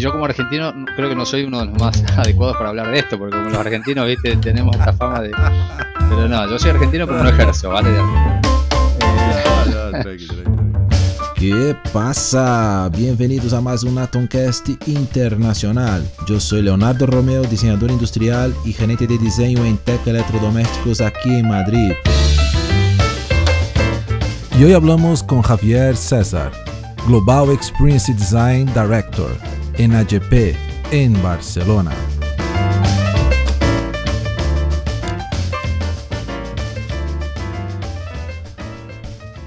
yo como argentino creo que no soy uno de los más adecuados para hablar de esto, porque como los argentinos, viste, tenemos esta fama de... Pero no, yo soy argentino pero no ejerzo, ¿vale? ¿Qué pasa? Bienvenidos a más un Atomcast Internacional. Yo soy Leonardo Romeo, diseñador industrial y gerente de diseño en Tec Electrodomésticos aquí en Madrid. Y hoy hablamos con Javier César, Global Experience Design Director en AGP en Barcelona.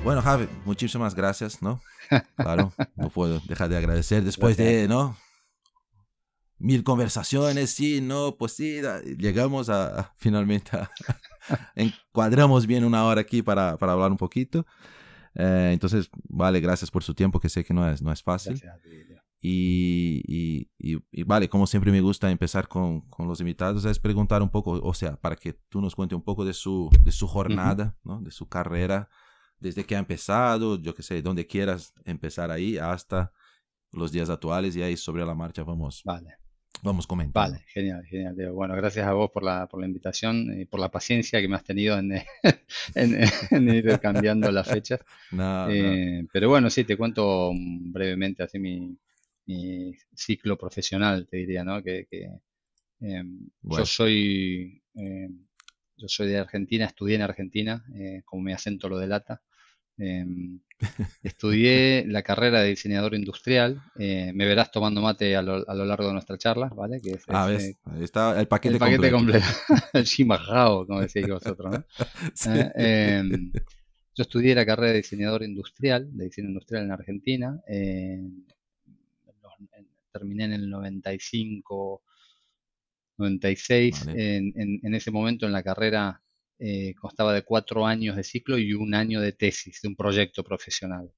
Bueno, Javi, muchísimas gracias, ¿no? Claro, no puedo dejar de agradecer después de, ¿no? Mil conversaciones, sí, no, pues sí, llegamos a, finalmente encuadramos bien una hora aquí para, para hablar un poquito. Eh, entonces, vale, gracias por su tiempo, que sé que no es, no es fácil. Y, vale, como siempre me gusta empezar con, con, los invitados, es preguntar un poco, o sea, para que tú nos cuente un poco de su, de su jornada, ¿no? de su carrera, desde que ha empezado, yo qué sé, donde quieras empezar ahí, hasta los días actuales y ahí sobre la marcha vamos. Vale. Vamos comentando. Vale, genial, genial. Bueno, gracias a vos por la, por la invitación y por la paciencia que me has tenido en, ir cambiando las fechas. Eh, pero bueno, sí, te cuento brevemente así mi, mi ciclo profesional, te diría, ¿no? Que, em, yo soy em, yo soy de Argentina, estudié en Argentina, eh, como mi acento lo delata. Em, estudié la carrera de diseñador industrial. Eh, me verás tomando mate a lo, a lo, largo de nuestra charla, ¿vale? Que es, ah, está el paquete, el paquete completo. el como decís vosotros, ah, yo estudié la carrera de diseñador industrial, de diseño industrial en Argentina, en eh, terminé en el 95, 96. En, ese momento en la carrera eh, constaba de cuatro años de ciclo y un año de tesis, de un proyecto profesional.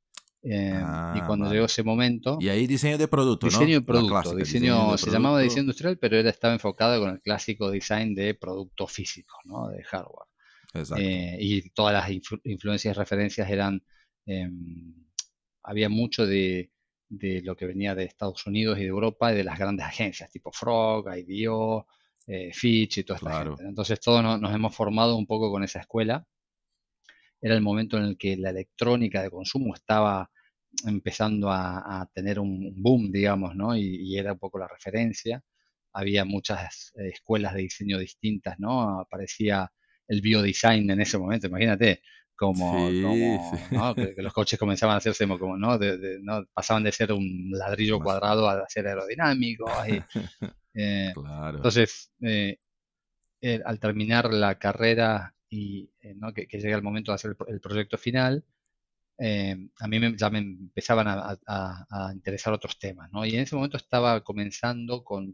Eh, y ah, cuando llegó ese momento... Y ahí diseño de producto. Diseño de producto. diseño, se llamaba diseño industrial, pero él estaba enfocado con el clásico design de producto físico, ¿no? de hardware. Eh, y todas las influencias y referencias eran... Em, había mucho de de lo que venía de Estados Unidos y de Europa y de las grandes agencias tipo Frog, IDO, eh, Fitch y toda esta gente. Entonces todos nos hemos formado un poco con esa escuela. Era el momento en el que la electrónica de consumo estaba empezando a, tener un boom, digamos, ¿no? Y, era un poco la referencia. Había muchas eh, escuelas de diseño distintas, ¿no? Aparecía el biodesign en ese momento, imagínate, como, Que, los coches comenzaban a hacerse como, ¿no? pasaban de ser un ladrillo cuadrado a ser aerodinámico. Eh, entonces, eh, al terminar la carrera y eh, que, que, llega el momento de hacer el, proyecto final, a mí ya me empezaban a, interesar otros temas. Y en ese momento estaba comenzando con,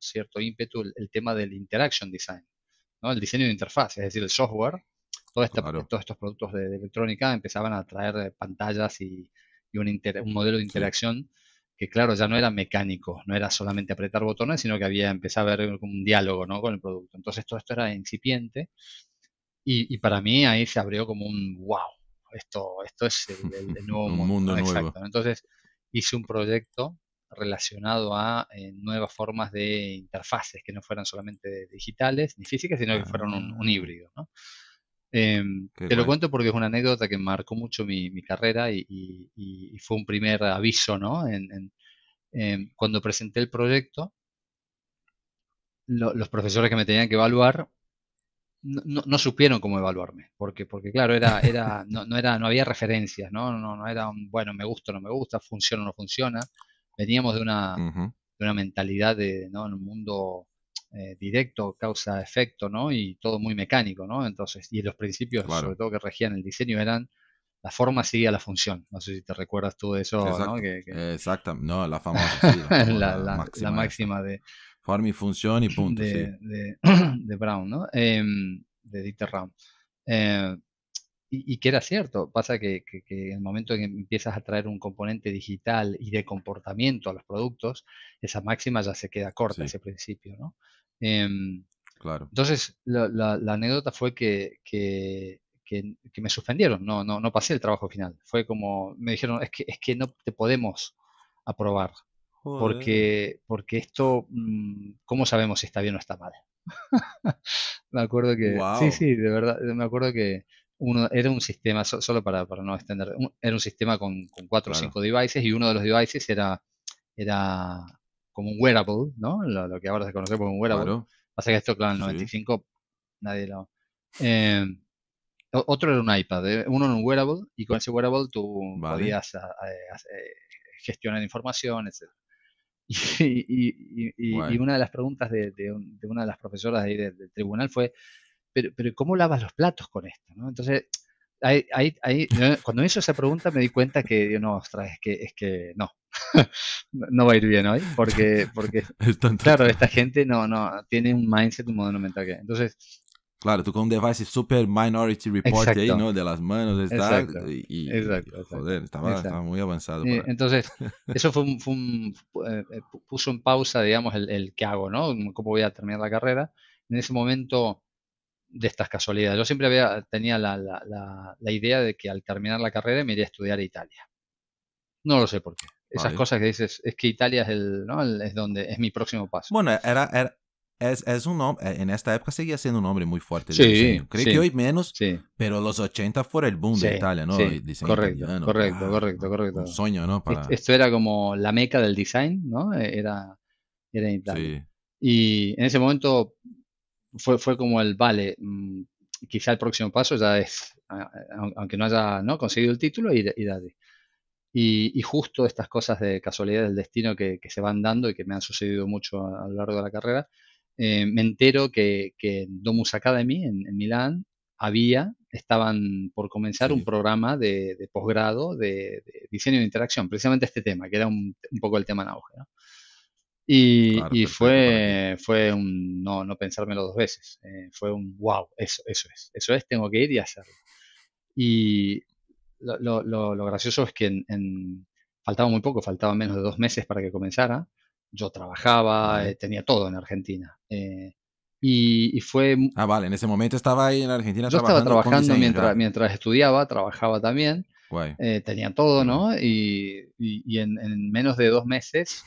cierto ímpetu el, tema del interaction design, el diseño de interfaz, es decir, el software todos estos productos de, electrónica empezaban a traer eh, pantallas y, un, modelo de interacción que, claro, ya no era mecánico, no era solamente apretar botones, sino que había empezado a haber un diálogo con el producto. Entonces, todo esto era incipiente y, para mí ahí se abrió como un wow, esto, esto es el, nuevo mundo. Exacto. Entonces, hice un proyecto relacionado a eh, nuevas formas de interfaces que no fueran solamente digitales ni físicas, sino que ah. fueran un, un híbrido. ¿no? Em, te lo cuento porque es una anécdota que marcó mucho mi, carrera y, fue un primer aviso, ¿no? Em, cuando presenté el proyecto, los profesores que me tenían que evaluar no, supieron cómo evaluarme, porque, porque claro, era, era, no, era, no había referencias, ¿no? No, era un, bueno, me gusta o no me gusta, funciona o no funciona. Veníamos de una, de una mentalidad de, ¿no? En un mundo eh, directo, causa-efecto, ¿no? Y todo muy mecánico, ¿no? Entonces, y los principios, sobre todo, que regían el diseño eran la forma seguía la función. No sé si te recuerdas tú de eso, ¿no? Exacto. no, la famosa. la, máxima, de... Forma y función y punto, de, Brown, ¿no? Em, de Dieter Brown. Eh, y, que era cierto, pasa que, en el momento en que empiezas a traer un componente digital y de comportamiento a los productos, esa máxima ya se queda corta, ese principio, ¿no? Em, claro. Entonces, la, anécdota fue que, que, me suspendieron, no, no, no pasé el trabajo final. Fue como, me dijeron, es que, es que no te podemos aprobar, porque, porque esto, mm, ¿cómo sabemos si está bien o está mal? me acuerdo que, sí, sí, de verdad, me acuerdo que uno, era un sistema, solo para, para no extender, era un sistema con, cuatro o cinco devices y uno de los devices era, era como un wearable, ¿no? Lo, que ahora se conoce como un wearable. Pasa que esto, claro, en el 95 nadie lo... Eh, otro era un iPad, eh, uno era un wearable y con ese wearable tú podías ah, ah, eh, gestionar información, etc. Y, una de las preguntas de, una de las profesoras ahí del tribunal fue, pero, pero ¿cómo lavas los platos con esto? Entonces, ahí, ahí, eh, cuando me hizo esa pregunta me di cuenta que, no, ostras, es que, es que no, no va a ir bien hoy, porque, porque claro, esta gente no, no, tiene un mindset, un modelo mental que... Entonces, Claro, tú con un device super minority report ahí, ¿no? De las manos, está. Exacto. Y, Joder, estaba, muy avanzado. Eh, entonces, eso fue un, eh, puso en pausa, digamos, el, el qué hago, ¿no? Cómo voy a terminar la carrera. En ese momento de estas casualidades. Yo siempre tenía la, idea de que al terminar la carrera me iría a estudiar a Italia. No lo sé por qué. Esas cosas que dices, es que Italia es el, es donde es mi próximo paso. Bueno, era, es, un e, en esta época seguía siendo un hombre muy fuerte. sí, Creo que hoy menos, pero los 80 fue el boom de Italia, ¿no? correcto, correcto, ah, correcto, correcto. Un sueño, ¿no? Para... Esto era como la meca del design, ¿no? E, era, era Italia. Y en ese momento fue, como el, vale, mm, quizá el próximo paso ya es, aunque no haya ¿no? conseguido el título, ir, ir Y, justo estas cosas de casualidad del destino que, se van dando y que me han sucedido mucho a, lo largo de la carrera, eh, me entero que, que Domus Academy en, Milán había, estaban por comenzar un programa de, posgrado de, diseño de interacción, precisamente este tema, que era un, poco el tema en auge. Y, fue, fue un no, no pensármelo dos veces. Eh, fue un wow, eso, eso es, eso es, tengo que ir y hacerlo. Y lo, lo, gracioso es que faltaba muy poco, faltaban menos de dos meses para que comenzara. Yo trabajaba, eh, tenía todo en Argentina. Eh, y, fue... Ah, vale, en ese momento estaba ahí en Argentina. Yo estaba trabajando mientras, mientras estudiaba, trabajaba también. tenía todo, ¿no? Y, en, menos de dos meses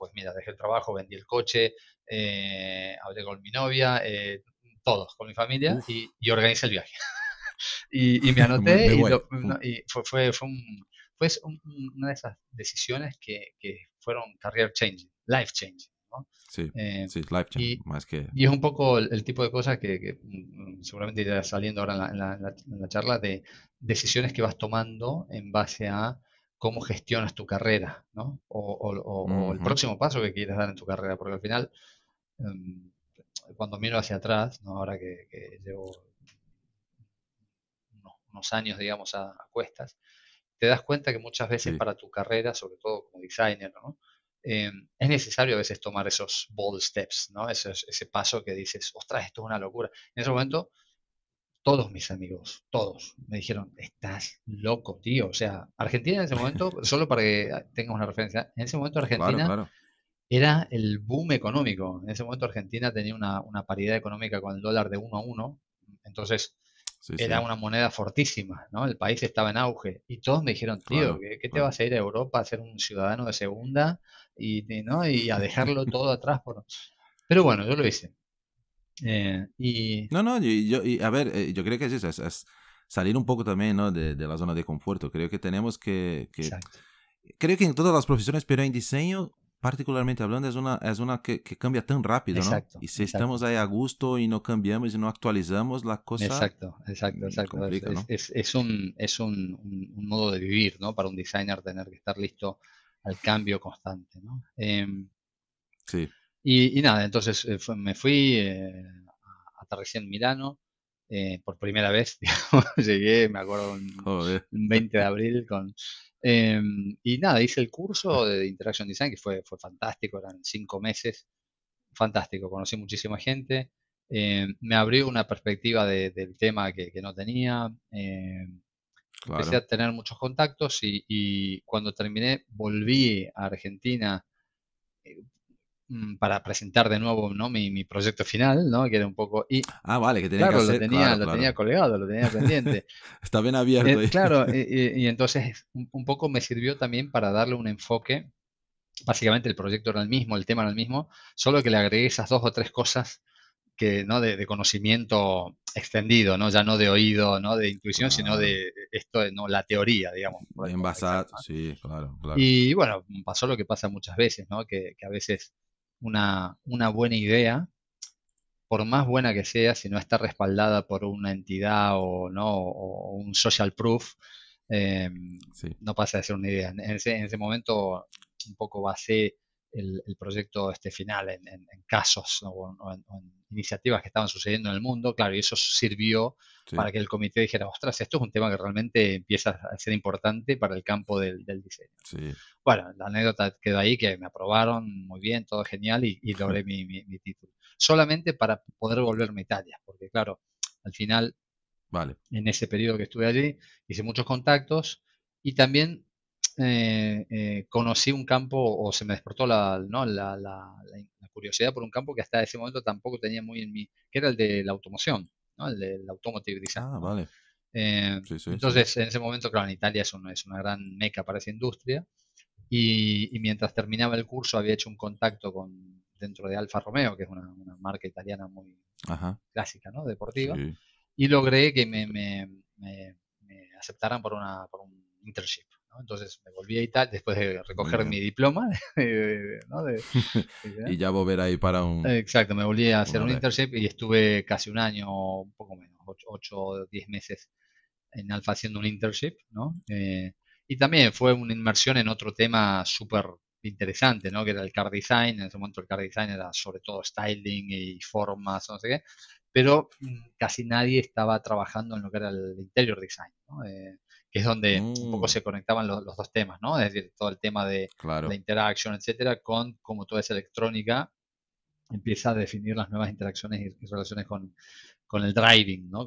pues mira, dejé el trabajo, vendí el coche, eh, hablé con mi novia, eh, todos, con mi familia y, y el viaje. y, me anoté mm, mm. y, fue, fue, fue, una de esas decisiones que, que fueron career change, life change. Eh, sí, life change, y, más que... Y es un poco el, tipo de cosas que, mm, seguramente irá saliendo ahora en la charla de decisiones que vas tomando en base a cómo gestionas tu carrera, ¿no? O, el próximo paso que quieras dar en tu carrera, porque al final, em, cuando miro hacia atrás, ¿no? ahora que, llevo unos, años, digamos, a, cuestas, te das cuenta que muchas veces para tu carrera, sobre todo como designer, ¿no? Em, es necesario a veces tomar esos bold steps, ¿no? ese paso que dices, ostras, esto es una locura. En ese momento todos mis amigos, todos, me dijeron, estás loco, tío. O sea, Argentina en ese momento, solo para que ah, tengas una referencia, en ese momento Argentina era el boom económico. En ese momento Argentina tenía una, paridad económica con el dólar de uno a uno. Entonces, era una moneda fortísima, ¿no? El país estaba en auge. Y todos me dijeron, tío, ¿qué, te vas a ir a Europa a ser un ciudadano de segunda y, ¿no? y a dejarlo todo atrás? Por... Pero bueno, yo lo hice. Eh, y... No, no, yo, a ver, eh, yo creo que es eso, es, salir un poco también ¿no? de, la zona de confort. Creo que tenemos que... creo que en todas las profesiones, pero en diseño, particularmente hablando, es una, es una que, cambia tan rápido, ¿no? Y si estamos ahí a gusto y no cambiamos y no actualizamos la cosa... Exacto, exacto, mm, exacto. es, es, un, es modo de vivir, ¿no? Para un designer tener que estar listo al cambio constante, ¿no? Em, sí. Y, nada, entonces eh, me fui, eh, aterricé en Milano, eh, por primera vez, llegué, me acuerdo, un, 20 de abril con... Em, y nada, hice el curso de Interaction Design, que fue, fue fantástico, eran cinco meses, fantástico, conocí muchísima gente, eh, me abrió una perspectiva del tema que, no tenía, empecé a tener muchos contactos y cuando terminé volví a Argentina Mm, para presentar de nuevo ¿no? mi, proyecto final, ¿no? Que era un poco... Y, ah, vale, que tenía claro, que hacer, lo tenía, claro, lo tenía colgado, lo tenía pendiente. Está bien abierto. Eh, claro, y, entonces un, poco me sirvió también para darle un enfoque, básicamente el proyecto era el mismo, el tema era el mismo, solo que le agregué esas dos o tres cosas que, ¿no? de, conocimiento extendido, ¿no? Ya no de oído, no de intuición, sino de esto, no la teoría, digamos. Bien basado sí, claro, claro. Y bueno, pasó lo que pasa muchas veces, ¿no? Que, que a veces una, una buena idea, por más buena que sea, si no está respaldada por una entidad o no o un social proof, em, no pasa de ser una idea. En ese, en ese momento un poco basé el, el proyecto este final en, casos o en iniciativas que estaban sucediendo en el mundo, claro, y eso sirvió para que el comité dijera, ostras, esto es un tema que realmente empieza a ser importante para el campo del, diseño. Bueno, la anécdota quedó ahí, que me aprobaron muy bien, todo genial, y, logré mi, título. Solamente para poder volverme a porque claro, al final, en ese periodo que estuve allí, hice muchos contactos y también eh, eh, conocí un campo o se me despertó la, ¿no? la, la, curiosidad por un campo que hasta ese momento tampoco tenía muy en mí, que era el de la automoción, ¿no? el de automotive design. Ah, vale. Eh, entonces, en ese momento, claro, en Italia es, una, es una gran meca para esa industria. Y, mientras terminaba el curso había hecho un contacto con dentro de Alfa Romeo, que es una, marca italiana muy clásica, ¿no? Deportiva. Y logré que me, me aceptaran por, una, por un internship. Entonces me volví a Italia después de recoger mi diploma. y ya volver ahí para un... Exacto, me volví a hacer un internship y estuve casi un año, un poco menos, 8 o 10 meses en Alfa haciendo un internship, ¿no? Eh, y también fue una inmersión en otro tema súper interesante, ¿no? Que era el car design. En ese momento el car design era sobre todo styling y formas, no sé qué. Pero mm, casi nadie estaba trabajando en lo que era el interior design, ¿no? Eh, que es donde un poco mm. se conectaban los, dos temas, ¿no? Es decir, todo el tema de la interacción, etcétera, con cómo toda esa electrónica empieza a definir las nuevas interacciones y, relaciones con, con, el driving, ¿no?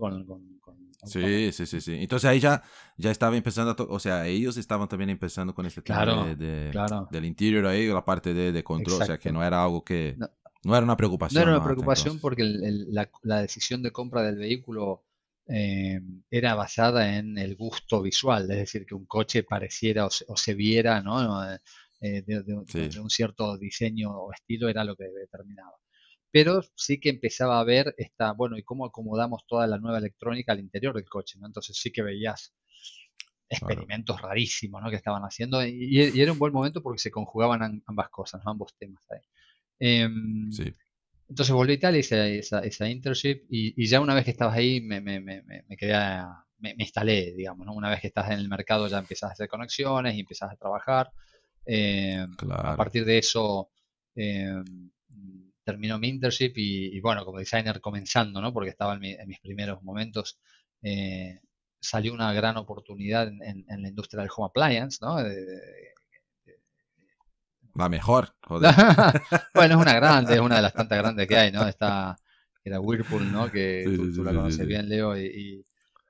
sí, sí, sí, sí. Entonces ahí ya, ya estaba empezando, o sea, ellos estaban también empezando con este tema de, del interior ahí, la parte de, control, o sea, que no era algo que... No, era una preocupación. No era una preocupación porque la, la decisión de compra del vehículo eh, era basada en el gusto visual, es decir, que un coche pareciera o se, viera eh, eh, de, un cierto diseño o estilo, era lo que determinaba. Pero sí que empezaba a ver esta, bueno, y cómo acomodamos toda la nueva electrónica al interior del coche, ¿no? Entonces sí que veías experimentos rarísimos ¿no? que estaban haciendo y, era un buen momento porque se conjugaban ambas cosas, ambos temas em, sí. Entonces volví y Italia hice esa, esa internship y, y, ya una vez que estabas ahí me, me, me, me quedé, me, instalé, digamos, ¿no? Una vez que estás en el mercado ya empiezas a hacer conexiones y empiezas a trabajar. Eh, a partir de eso eh, terminó mi internship y, bueno, como designer comenzando, ¿no? Porque estaba en, mis primeros momentos, eh, salió una gran oportunidad en, en, la industria del home appliance, ¿no? Va mejor, joder. bueno, es una grande, es una de las tantas grandes que hay, ¿no? Está era Whirlpool, ¿no? Que tú, la conoces bien, Leo, y,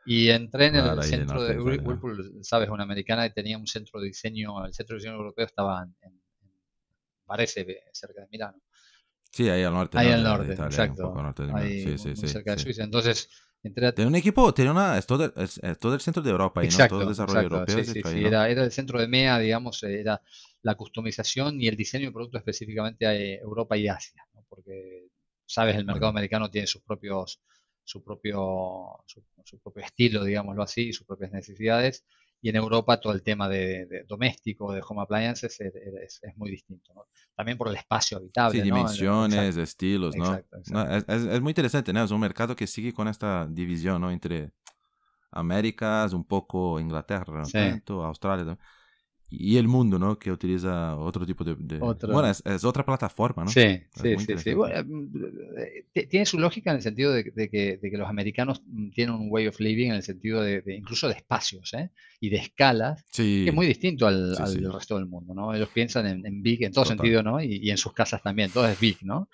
y, entré en el centro de Whirlpool, sabes, una americana que tenía un centro de diseño, el centro de diseño europeo estaba en, parece cerca de Milán Sí, ahí al norte. Ahí al norte, exacto. sí, sí, muy sí, cerca de Suiza. Entonces, entré a... Tenía un equipo, tenía una, es todo, el, todo el centro de Europa, y ¿no? Todo el desarrollo exacto, europeo. sí, sí. Era, era el centro de MEA, digamos, era la customización y el diseño de producto específicamente a eh, Europa y Asia, porque sabes, el mercado americano tiene sus propios, su propio, su, propio estilo, digámoslo así, sus propias necesidades, y en Europa todo el tema de, doméstico, de home appliances, eh, eh, es, muy distinto. ¿no? También por el espacio habitable. Sí, dimensiones, estilos, ¿no? Exacto, Es, muy interesante, ¿no? Es un mercado que sigue con esta división, ¿no? Entre Américas, un poco Inglaterra, tanto, Australia también y el mundo, ¿no? Que utiliza otro tipo de... Bueno, es, otra plataforma, ¿no? Sí, sí, sí. Mm, eh, tiene su lógica en el sentido de, que, los americanos mm, tienen un way of living en el sentido de, incluso de espacios, ¿eh? Y de escalas, que es muy distinto al, resto del mundo, ¿no? Ellos piensan en, big en todo sentido, ¿no? Y, en sus casas también, todo es big, ¿no?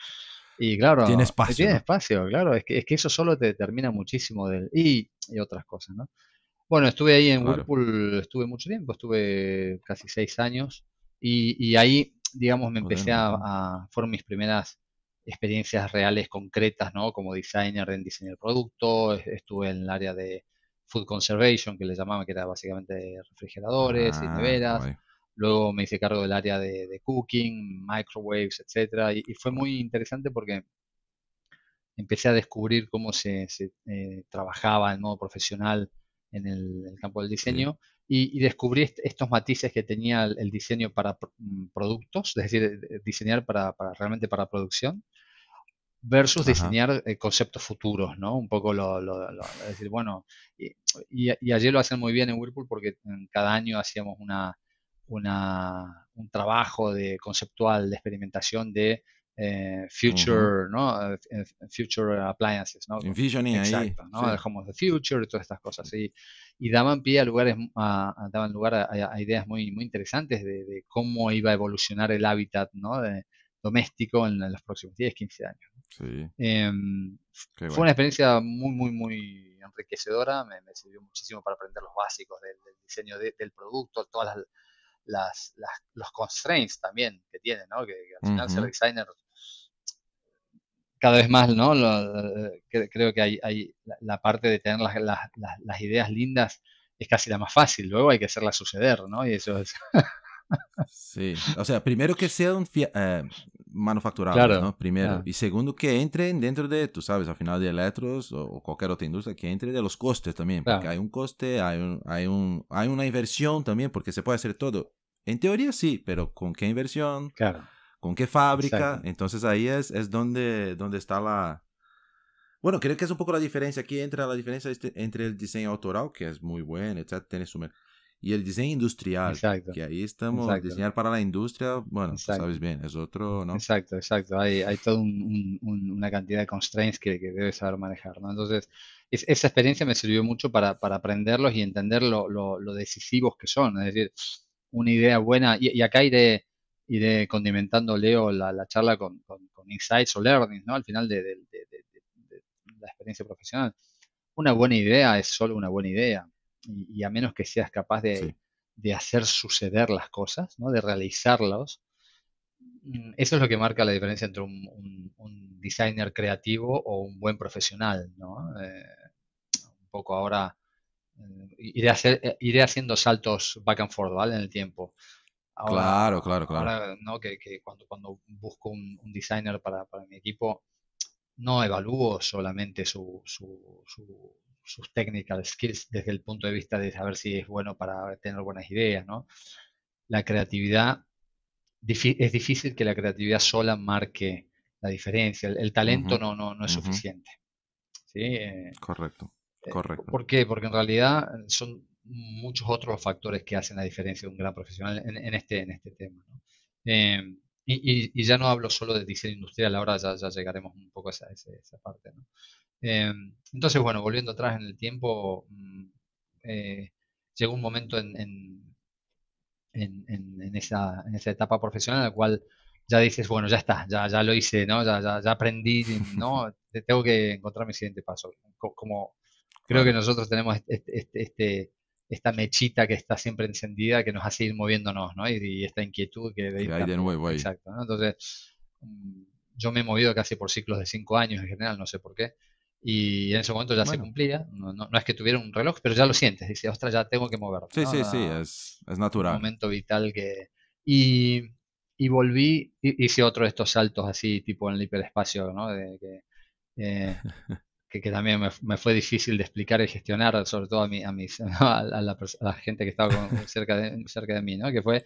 Y claro, tiene espacio. Tiene espacio, claro. Es que, eso solo te determina muchísimo del... y otras cosas, ¿no? Bueno, estuve ahí en Whirlpool, estuve mucho tiempo, estuve casi seis años y, ahí, digamos, me empecé a, fueron mis primeras experiencias reales, concretas, ¿no? Como designer en diseño de producto, estuve en el área de food conservation, que le llamaban, que era básicamente refrigeradores y ah, neveras. Luego me hice cargo del área de, cooking, microwaves, etcétera, y, fue muy interesante porque empecé a descubrir cómo se, eh, trabajaba en modo profesional en el, campo del diseño y, y, descubrí estos matices que tenía el, diseño para mm, productos, es decir, eh, eh, diseñar para, realmente para producción versus diseñar eh, conceptos futuros, ¿no? Un poco lo, decir, bueno, y, y, ayer lo hacen muy bien en Whirlpool porque mm, cada año hacíamos una un trabajo de conceptual, de experimentación de eh, future, ¿no? Eh, eh, future appliances, ¿no? Envisioning ahí. the future y todas estas cosas. Y, daban pie a lugares, daban lugar a, ideas muy, muy interesantes de, cómo iba a evolucionar el hábitat, ¿no? doméstico en, los próximos 10, 15 años. Sí. Em, fue una experiencia muy, muy, muy enriquecedora. Me, sirvió muchísimo para aprender los básicos del, diseño del producto, todas las, las, los constraints también que tiene ¿no? Que, al final ser designer cada vez más, ¿no? Lo, eh, creo que hay, la parte de tener las, ideas lindas es casi la más fácil, luego hay que hacerlas suceder, ¿no? Y eso es... sí, o sea, primero que sean un eh, manufacturados, ¿no? Primero. Y segundo, que entren dentro de, tú sabes, al final de electros o, cualquier otra industria, que entre de los costes también, porque hay un coste, hay, un, hay, un, hay una inversión también, porque se puede hacer todo. En teoría sí, pero ¿con qué inversión? Claro con qué fábrica. Entonces ahí es, es donde, donde está la... Bueno, creo que es un poco la diferencia. Aquí entra la diferencia este, entre el diseño autoral, que es muy bueno, etc. Tiene su... Y el diseño industrial, que ahí estamos, diseñar para la industria, bueno, sabes bien, es otro, ¿no? Exacto, exacto. Hay, hay toda una cantidad de constraints que, que debes saber manejar, ¿no? Entonces, esa experiencia me sirvió mucho para, para aprenderlos y entender lo, lo, decisivos que son. Es decir, una idea buena, y, y acá iré iré condimentando, Leo, la, charla con, insights o learnings, ¿no? Al final de, la experiencia profesional. Una buena idea es solo una buena idea. Y, a menos que seas capaz de, hacer suceder las cosas, ¿no? De realizarlos, mm, eso es lo que marca la diferencia entre un, designer creativo o un buen profesional, ¿no? Eh, un poco ahora eh, eh, iré, haciendo saltos back and forth, En el tiempo claro, claro, claro. Ahora, ¿no? que, cuando, busco un, designer para, mi equipo, no evalúo solamente sus técnicas, sus technical skills desde el punto de vista de saber si es bueno para tener buenas ideas, ¿no? La creatividad, es difícil que la creatividad sola marque la diferencia. El, talento no, no, no es suficiente. ¿sí? Eh, correcto, eh, correcto. ¿Por qué? Porque en realidad eh, son muchos otros factores que hacen la diferencia de un gran profesional en, este, en este tema. Eh, y, ya no hablo solo de diseño industrial, ahora ya, llegaremos un poco a esa, parte. Eh, entonces, bueno, volviendo atrás en el tiempo, mm, eh, llegó un momento en, esa, etapa profesional en la cual ya dices, bueno, ya está, ya, ya lo hice, ya, aprendí, ¿no? tengo que encontrar mi siguiente paso. Como, creo que nosotros tenemos este, este, este esta mechita que está siempre encendida que nos hace ir moviéndonos, ¿no? Y, esta inquietud que... De, nuevo, Exacto, ¿no? Entonces, mm, yo me he movido casi por ciclos de cinco años en general, no sé por qué. Y en ese momento ya se cumplía. No, es que tuviera un reloj, pero ya lo sientes. Dices, ostras, ya tengo que mover. Sí, sí, sí, es, es, natural. Un momento vital que... Y, y volví, hice otro de estos saltos así, tipo en el hiperespacio, ¿no? De que... Eh, que, también me, fue difícil de explicar y gestionar, sobre todo a, a, a, la, gente que estaba cerca, de, cerca de mí, ¿no? que fue,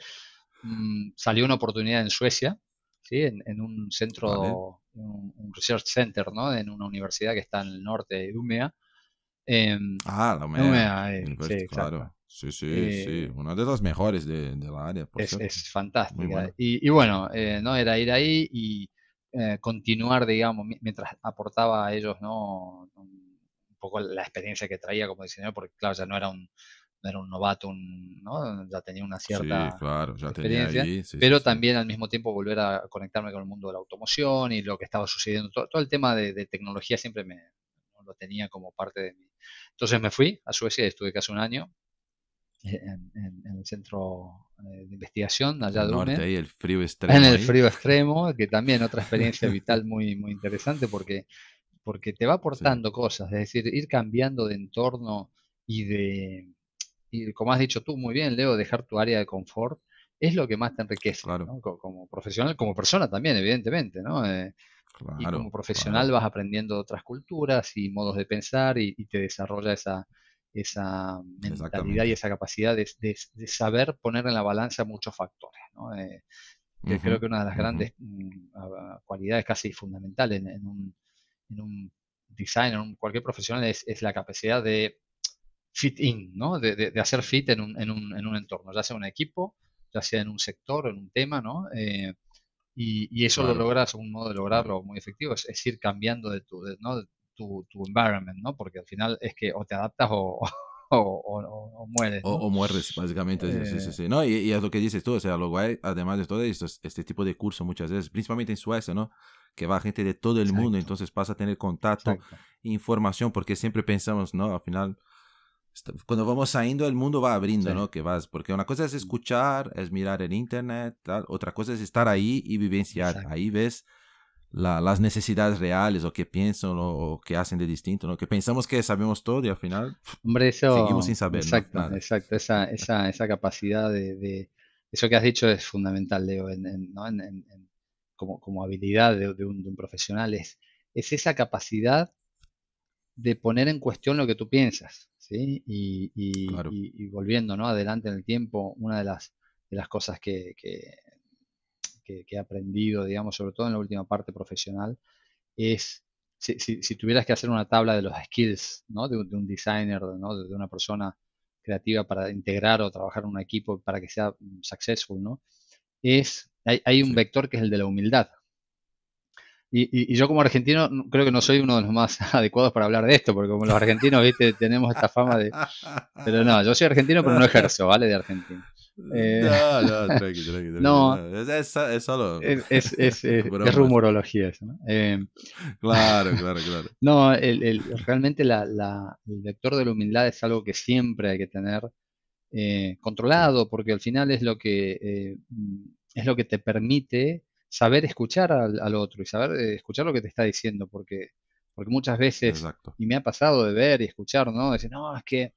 mm, salió una oportunidad en Suecia, ¿sí? en, un centro, un, research center, ¿no? en una universidad que está en el norte de Umea. Eh, em, ah, la Umea. Eh, sí, claro. Sí, sí, eh, sí. Una de las mejores de, la área. Por es, es, fantástica. Y, bueno, eh, no era ir ahí y eh, continuar, digamos, mientras aportaba a ellos, ¿no? Un poco la experiencia que traía como diseñador, porque claro, ya no era un, era un novato, ¿no? ya tenía una cierta experiencia, pero también al mismo tiempo volver a conectarme con el mundo de la automoción y lo que estaba sucediendo, todo, el tema de, tecnología siempre me lo tenía como parte de mí. Entonces me fui a Suecia, estuve casi un año en, el centro eh, de investigación allá el de norte, y el frío extremo. En el frío extremo, que también otra experiencia vital muy, muy interesante porque, porque te va aportando cosas, es decir, ir cambiando de entorno y de, y como has dicho tú muy bien, Leo, dejar tu área de confort es lo que más te enriquece como, profesional, como persona también, evidentemente, ¿no? Eh, como profesional vas aprendiendo otras culturas y modos de pensar y te desarrolla esa, esa mentalidad y esa capacidad de, saber poner en la balanza muchos factores. ¿no? Eh, creo que una de las grandes mm, ah, cualidades casi fundamentales en, un, en designer, en cualquier profesional, es, la capacidad de fit in, de, hacer fit en un, entorno, ya sea en un equipo, ya sea en un sector, en un tema, eh, y, eso lo logras, un modo de lograrlo muy efectivo, es, ir cambiando de tu, de, tu, tu environment, ¿no? Porque al final es que o te adaptas o, o, mueres. O, mueres, básicamente. Sí, sí, sí. Eh. No, y, es lo que dices tú, o sea, lo además de todo esto, este tipo de curso muchas veces, principalmente en Suecia, ¿no? Que va gente de todo el mundo, entonces pasa a tener contacto, información, porque siempre pensamos, ¿no? Al final cuando vamos saliendo el mundo va abriendo, ¿no? Que vas, porque una cosa es mm. escuchar, es mirar en internet, tal. otra cosa es estar ahí y vivenciar. Ahí ves las necesidades reales o que piensan o qué hacen de distinto, ¿no? que pensamos que sabemos todo y al final seguimos sin saber. Exacto, exacto. Esa, capacidad de, Eso que has dicho es fundamental, Leo, en, como, habilidad de, un, profesional. Es, esa capacidad de poner en cuestión lo que tú piensas. Y, volviendo ¿no? adelante en el tiempo, una de las, cosas que que, he aprendido, digamos, sobre todo en la última parte profesional, es si, si, tuvieras que hacer una tabla de los skills ¿no? de, un designer, ¿no? de, una persona creativa para integrar o trabajar en un equipo para que sea successful, ¿no? es, hay, hay un vector que es el de la humildad. Y, y, y, yo como argentino creo que no soy uno de los más adecuados para hablar de esto, porque como los argentinos, viste, tenemos esta fama de... Pero no, yo soy argentino, pero no ejerzo, ¿vale? De argentino. Eh, no, no, Es, solo. Es, rumorología eso, eh, claro, claro, claro. No, realmente el vector de la humildad es algo que siempre hay que tener eh, controlado, porque al final es lo que, mm, es lo que te permite saber escuchar al, otro y saber escuchar lo que te está diciendo, porque, porque muchas veces, y me ha pasado de ver y escuchar, ¿no? Decir, no, es que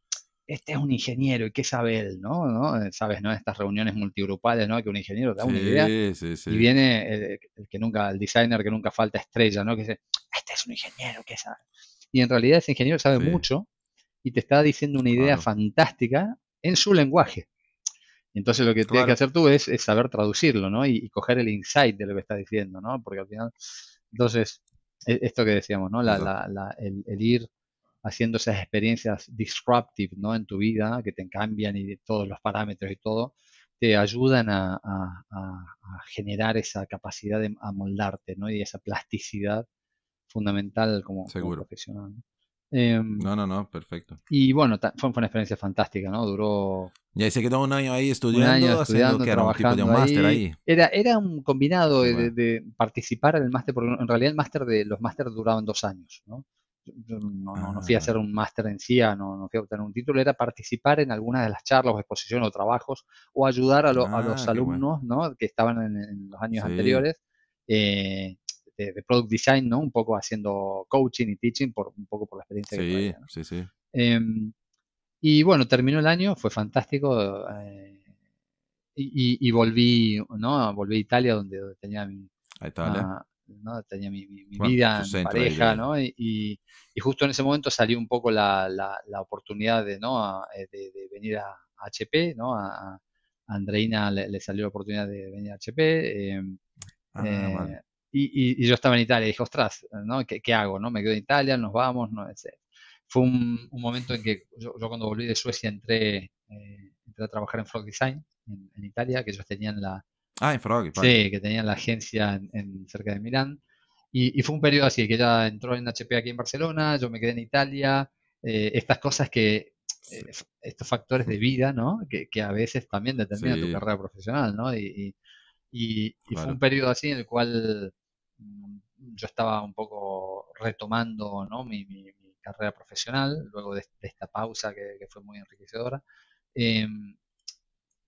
este es un ingeniero y qué sabe él, ¿no? Eh, sabes, ¿no? Estas reuniones multigrupales, ¿no? Que un ingeniero da una idea y viene el, que nunca, el designer que nunca falta estrella, ¿no? Que dice, este es un ingeniero, ¿qué sabe? Y en realidad ese ingeniero sabe mucho y te está diciendo una idea fantástica en su lenguaje. Entonces lo que tienes que hacer tú es, saber traducirlo, ¿no? Y, coger el insight de lo que está diciendo, ¿no? Porque al final, entonces, e, esto que decíamos, ¿no? el, el ir haciendo esas experiencias disruptive ¿no? en tu vida, que te cambian y de todos los parámetros y todo, te ayudan a, generar esa capacidad de a moldarte ¿no? y esa plasticidad fundamental como, profesional. Em, ¿no? no, no, perfecto. Y bueno, fue, una experiencia fantástica, ¿no? Duró. Ya se quedó un año ahí estudiando, año estudiando que era un tipo de máster ahí. Era, un combinado de, participar en el máster, porque en realidad el máster de los máster duraban dos años, ¿no? no, fui a ah. hacer un máster en CIA, ah, no, no, fui a obtener un título, era participar en algunas de las charlas o exposiciones o trabajos o ayudar a, ah, los alumnos ¿no? que estaban en, los años anteriores eh, de, product design, ¿no? un poco haciendo coaching y teaching, por, un poco por la experiencia que tenía. Em, y bueno, terminó el año, fue fantástico. Eh, y, volví, ¿no? Volví a Italia, donde tenía mi, tenía mi, mi, vida en pareja, ¿no? Y, justo en ese momento salió un poco la, la, oportunidad de, ¿no? Eh, de, venir a HP, ¿no? A, Andreina le, salió la oportunidad de venir a HP. Em, ah, eh, y, yo estaba en Italia y dije, ostras, ¿no? ¿Qué, hago? ¿no? Me quedo en Italia, nos vamos, no Fue un, momento en que yo, cuando volví de Suecia entré, eh, a trabajar en Frog Design en Italia, que ellos tenían la, Ah, en Sí, que tenía la agencia en, cerca de Milán. Y, fue un periodo así, que ella entró en HP aquí en Barcelona, yo me quedé en Italia, eh, estas cosas que, eh, estos factores de vida, ¿no? Que, a veces también determinan tu carrera profesional, ¿no? Y, fue un periodo así en el cual mm, yo estaba un poco retomando, ¿no? Mi, carrera profesional, luego de, esta pausa que, fue muy enriquecedora. Eh,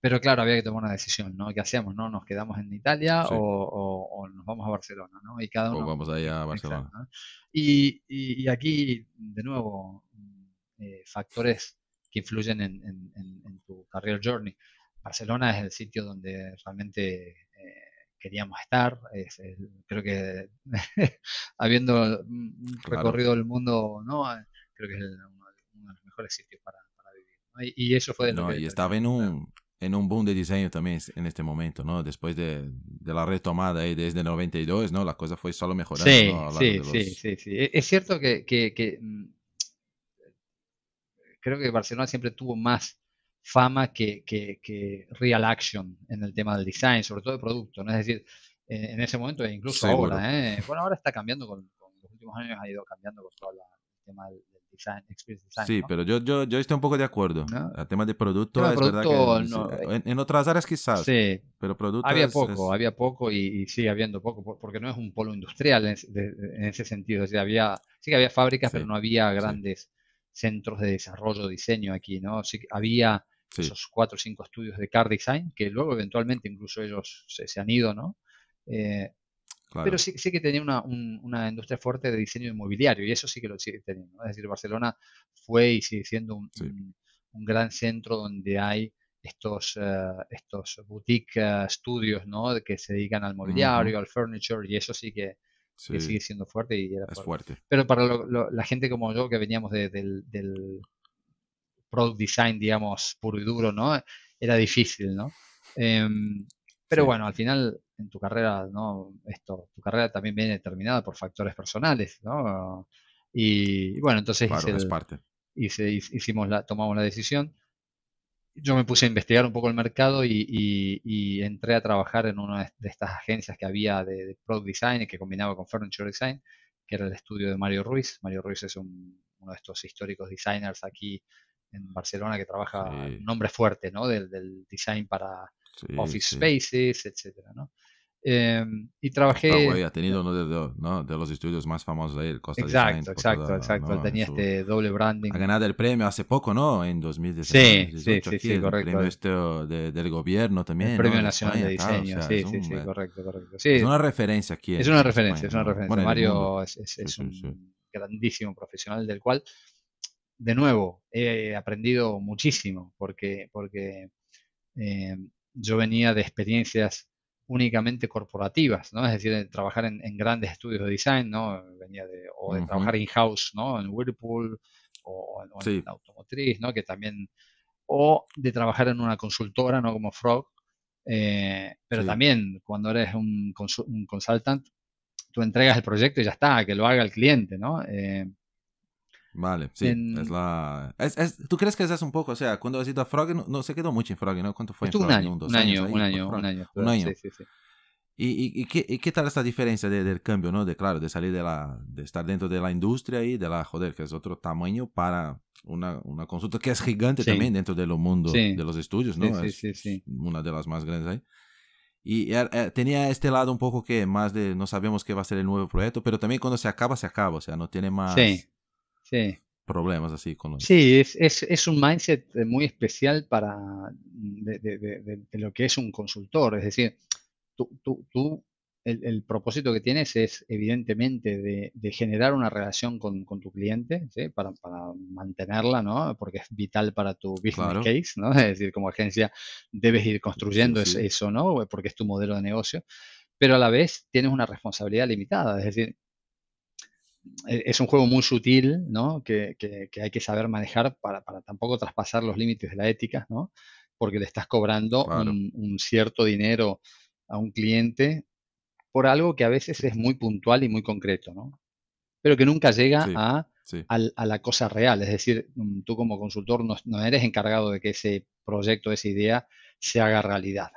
pero claro, había que tomar una decisión, ¿no? ¿Qué hacíamos, ¿No? ¿Nos quedamos en Italia o, nos vamos a Barcelona, ¿no? Y cada uno. O vamos ahí a Barcelona. y, y, aquí, de nuevo, mm, eh, factores que influyen en, tu career journey. Barcelona es el sitio donde realmente eh, queríamos estar. creo que habiendo mm, recorrido el mundo, Creo que es uno, de los mejores sitios para, vivir. Y, eso fue de no, Y estaba en un en un boom de diseño también en este momento, ¿no? Después de, la retomada ahí desde 92, ¿no? La cosa fue solo mejorando. Sí, sí, sí, sí, e, sí, Es cierto que, mm, creo que Barcelona siempre tuvo más fama que, real action en el tema del design, sobre todo de producto, ¿no? Es decir, en ese momento e incluso ahora, ¿eh? Bueno, ahora está cambiando con, con, los últimos años ha ido cambiando con todo el tema del Sí, pero yo, yo, yo estoy un poco de acuerdo. El tema de producto, en, otras áreas quizás. Pero producto había poco, había poco y, sigue habiendo poco, porque no es un polo industrial en, ese sentido. había, sí que había fábricas, pero no había grandes centros de desarrollo, diseño aquí, ¿no? Sí había esos cuatro o cinco estudios de car design que luego eventualmente incluso ellos se, han ido, ¿no? Eh, pero sí, sí que tenía una, una, industria fuerte de diseño inmobiliario y eso sí que lo sigue teniendo. Es decir, Barcelona fue y sigue siendo un, un, gran centro donde hay estos, eh, estos boutique eh, estudios ¿no? que se dedican al mobiliario, al furniture y eso sí que, sigue siendo fuerte. Y era fuerte. Pero para la gente como yo que veníamos del, del, product design, digamos, puro y duro, ¿no? era difícil. ¿no? Em, pero bueno, al final en tu carrera, ¿no? Esto, tu carrera también viene determinada por factores personales, ¿no? Y, bueno, entonces hice hicimos la, tomamos la decisión. Yo me puse a investigar un poco el mercado y, entré a trabajar en una de estas agencias que había de, Product Design que combinaba con Furniture Design, que era el estudio de Mario Ruiz. Mario Ruiz es uno de estos históricos designers aquí en Barcelona que trabaja un nombre fuerte, ¿no? Del, design para office spaces, etcétera, ¿no? Em, y trabajé. Ah, ha tenido uno de, los estudios más famosos de él, Costa Exacto, exacto, exacto. Tenía este doble branding. Ha ganado el premio hace poco, ¿no? En 2018. Sí, sí, sí, sí correcto. El premio este del gobierno también. El Premio Nacional de Diseño, sí, sí, sí, correcto, es una referencia aquí. Es una referencia, es una referencia. Mario es, es, un grandísimo profesional del cual, de nuevo, he aprendido muchísimo porque, porque em, yo venía de experiencias únicamente corporativas, ¿no? Es decir, trabajar en, grandes estudios de design, ¿no? Venía de, o de trabajar in-house, ¿no? En Whirlpool o, en automotriz, ¿no? Que también, o de trabajar en una consultora, ¿no? Como Frog. Eh, pero también cuando eres un, consultant, tú entregas el proyecto y ya está, que lo haga el cliente, ¿no? Eh, Vale, sí, es la... Es, es, ¿Tú crees que es un poco? O sea, cuando has ido a Frog, no, se quedó mucho en Frog, ¿no? ¿Cuánto fue? Un año, un, año, un, año un año, un año, sí, sí, sí. ¿Y, y, qué, qué, tal esta diferencia de, del cambio, no? De, claro, de salir de la... de estar dentro de la industria y de la, joder, que es otro tamaño para una, una consulta que es gigante también dentro del mundo de los estudios, ¿no? Sí, sí, sí, Una de las más grandes ahí. Y eh, eh, tenía este lado un poco que más de no sabemos qué va a ser el nuevo proyecto, pero también cuando se acaba, se acaba, o sea, no tiene más... Sí sí. problemas así con los... Sí, es, es, es, un mindset eh, muy especial para mm, de, de, de, lo que es un consultor. Es decir, tú, tú, el, el, propósito que tienes es evidentemente de, de generar una relación con, con tu cliente para, para, mantenerla, ¿no? Porque es vital para tu business case, ¿no? Es decir, como agencia debes ir construyendo eso, ¿no? Porque es tu modelo de negocio, pero a la vez tienes una responsabilidad limitada, es decir, eh, es un juego muy sutil, ¿no? Que, hay que saber manejar para, tampoco traspasar los límites de la ética, ¿no? Porque le estás cobrando un, cierto dinero a un cliente por algo que a veces es muy puntual y muy concreto, ¿no? Pero que nunca llega a, la cosa real. Es decir, mm, tú como consultor no, eres encargado de que ese proyecto, esa idea, se haga realidad,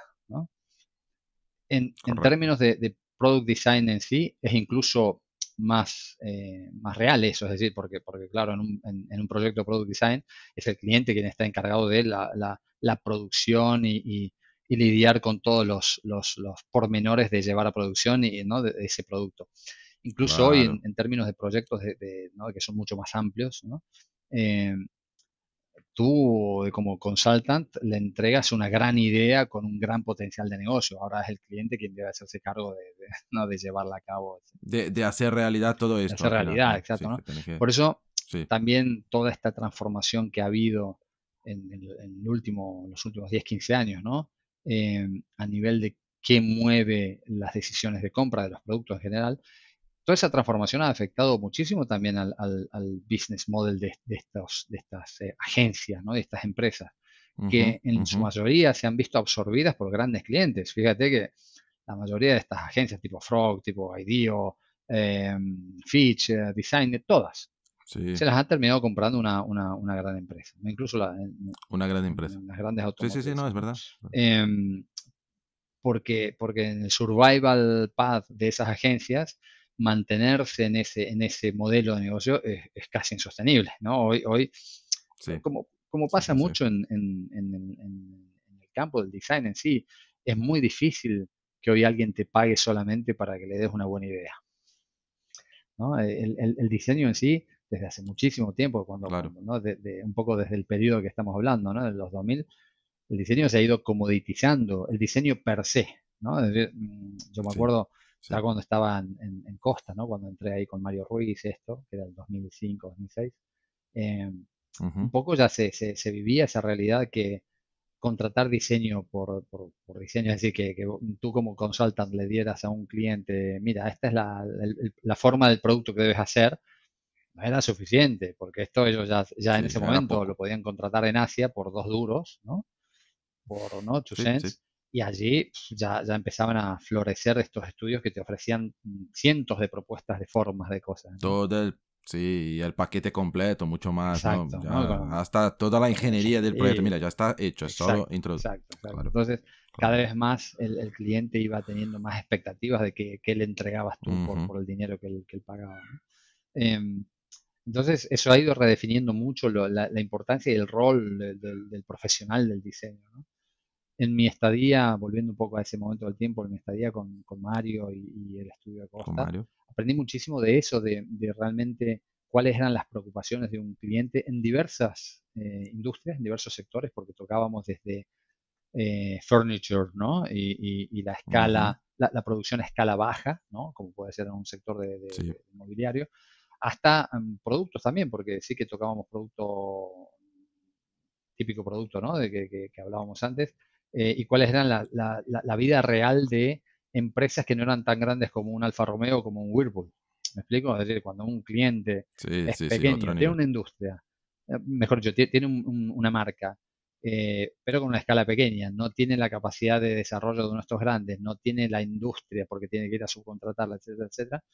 En, términos de product design en sí, es incluso más, eh, más reales, es decir, porque, porque claro, en un, en, un proyecto Product Design es el cliente quien está encargado de la, la, la producción y, lidiar con todos los, los, pormenores de llevar a producción y ¿no? de, ese producto. Incluso hoy, en, términos de proyectos de, que son mucho más amplios, ¿no? Eh, tú como consultant le entregas una gran idea con un gran potencial de negocio. Ahora es el cliente quien debe hacerse cargo de, llevarla a cabo. De, de, hacer realidad todo esto. De hacer realidad, exacto. Por eso también toda esta transformación que ha habido en, el último, los últimos 10, 15 años, ¿no? Eh, a nivel de qué mueve las decisiones de compra de los productos en general, toda esa transformación ha afectado muchísimo también al, business model de, estas eh, agencias, de estas empresas, que en su mayoría se han visto absorbidas por grandes clientes. Fíjate que la mayoría de estas agencias tipo Frog, tipo IDEO, em, Fitch, eh, Design, todas, se las han terminado comprando una, gran empresa. Incluso una gran empresa. Las grandes autoridades. Sí, sí, sí, no, es verdad. Em, porque, porque en el survival path de esas agencias mantenerse en ese, en ese modelo de negocio es, casi insostenible, ¿no? Hoy, hoy como, como pasa mucho en, el campo del design en sí, es muy difícil que hoy alguien te pague solamente para que le des una buena idea. ¿no? El, el, diseño en sí, desde hace muchísimo tiempo, cuando, un poco desde el periodo que estamos hablando, ¿no? de los 2000, el diseño se ha ido comoditizando, el diseño per se. ¿no? Mm, yo me acuerdo ya cuando estaba en, Costa, ¿no? Cuando entré ahí con Mario Ruiz, esto, que era el 2005, 2006. Eh, un poco ya se, vivía esa realidad que contratar diseño por, diseño, es decir, que, tú como consultant le dieras a un cliente, mira, esta es la, forma del producto que debes hacer, no era suficiente, porque esto ellos ya, en ese momento lo podían contratar en Asia por dos duros, ¿no? Por, ¿no? Two cents y allí ya, empezaban a florecer estos estudios que te ofrecían mm, cientos de propuestas de formas de cosas. Todo el, sí, el paquete completo, mucho más. Hasta toda la ingeniería del proyecto, mira, ya está hecho, es Claro. Entonces, cada vez más el, cliente iba teniendo más expectativas de que, le entregabas tú por, el dinero que él, pagaba. Em, entonces, eso ha ido redefiniendo mucho la, importancia y el rol del profesional del diseño. ¿no? en mi estadía, volviendo un poco a ese momento del tiempo, en mi estadía con, Mario y, el estudio de Costa, aprendí muchísimo de eso, de, realmente cuáles eran las preocupaciones de un cliente en diversas eh, industrias, en diversos sectores, porque tocábamos desde eh, furniture, ¿no? Y, la escala, la, producción a escala baja, ¿no? Como puede ser en un sector de, de, inmobiliario, hasta em, productos también, porque sí que tocábamos producto, típico producto, ¿no? De que hablábamos antes, eh, y cuáles eran la, la, la, vida real de empresas que no eran tan grandes como un Alfa Romeo o como un Whirlpool. ¿Me explico? Es decir, cuando un cliente es pequeño, tiene una industria, eh, mejor dicho, tiene una marca, eh, pero con una escala pequeña, no tiene la capacidad de desarrollo de nuestros grandes, no tiene la industria porque tiene que ir a subcontratarla, etcétera, etcétera,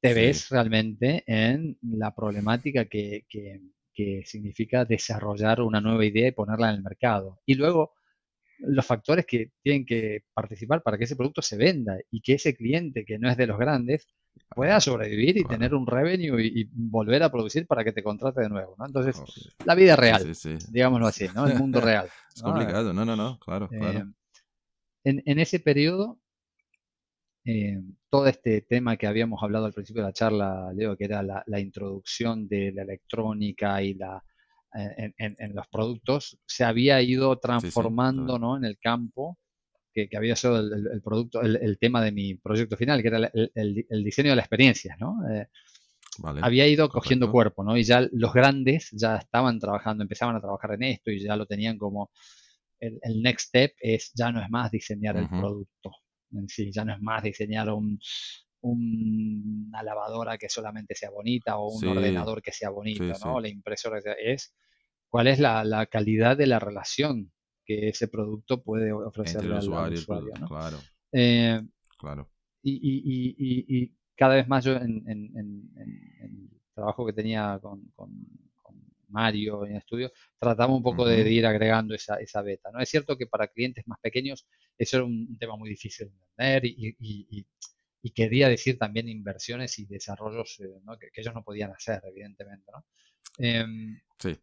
te ves realmente en la problemática que, que, que significa desarrollar una nueva idea y ponerla en el mercado. Y luego, los factores que tienen que participar para que ese producto se venda y que ese cliente que no es de los grandes pueda sobrevivir y tener un revenue y, volver a producir para que te contrate de nuevo, ¿no? Entonces, oh, la vida real, digámoslo así, ¿no? El mundo real. es complicado, no, no, no, claro, eh, claro. En, ese periodo, eh, todo este tema que habíamos hablado al principio de la charla, Leo, que era la introducción de la electrónica y la en, los productos se había ido transformando ¿no? en el campo, que, había sido el, producto, el, tema de mi proyecto final, que era el, diseño de la experiencia. ¿no? Eh, había ido cogiendo cuerpo, ¿no? Y ya los grandes ya estaban trabajando, empezaban a trabajar en esto y ya lo tenían como el, next step es ya no es más diseñar el producto sí, ya no es más diseñar un, una lavadora que solamente sea bonita o un ordenador que sea bonito, ¿no? La impresora es cuál es la, calidad de la relación que ese producto puede ofrecerle al usuario. ¿no? Claro. Eh, claro. Y, cada vez más yo en, el trabajo que tenía con, Mario en el estudio, tratamos un poco de, ir agregando esa, esa beta. ¿no? Es cierto que para clientes más pequeños eso era un tema muy difícil de entender y, quería decir también inversiones y desarrollos eh, que, que, ellos no podían hacer, evidentemente. ¿no? Em,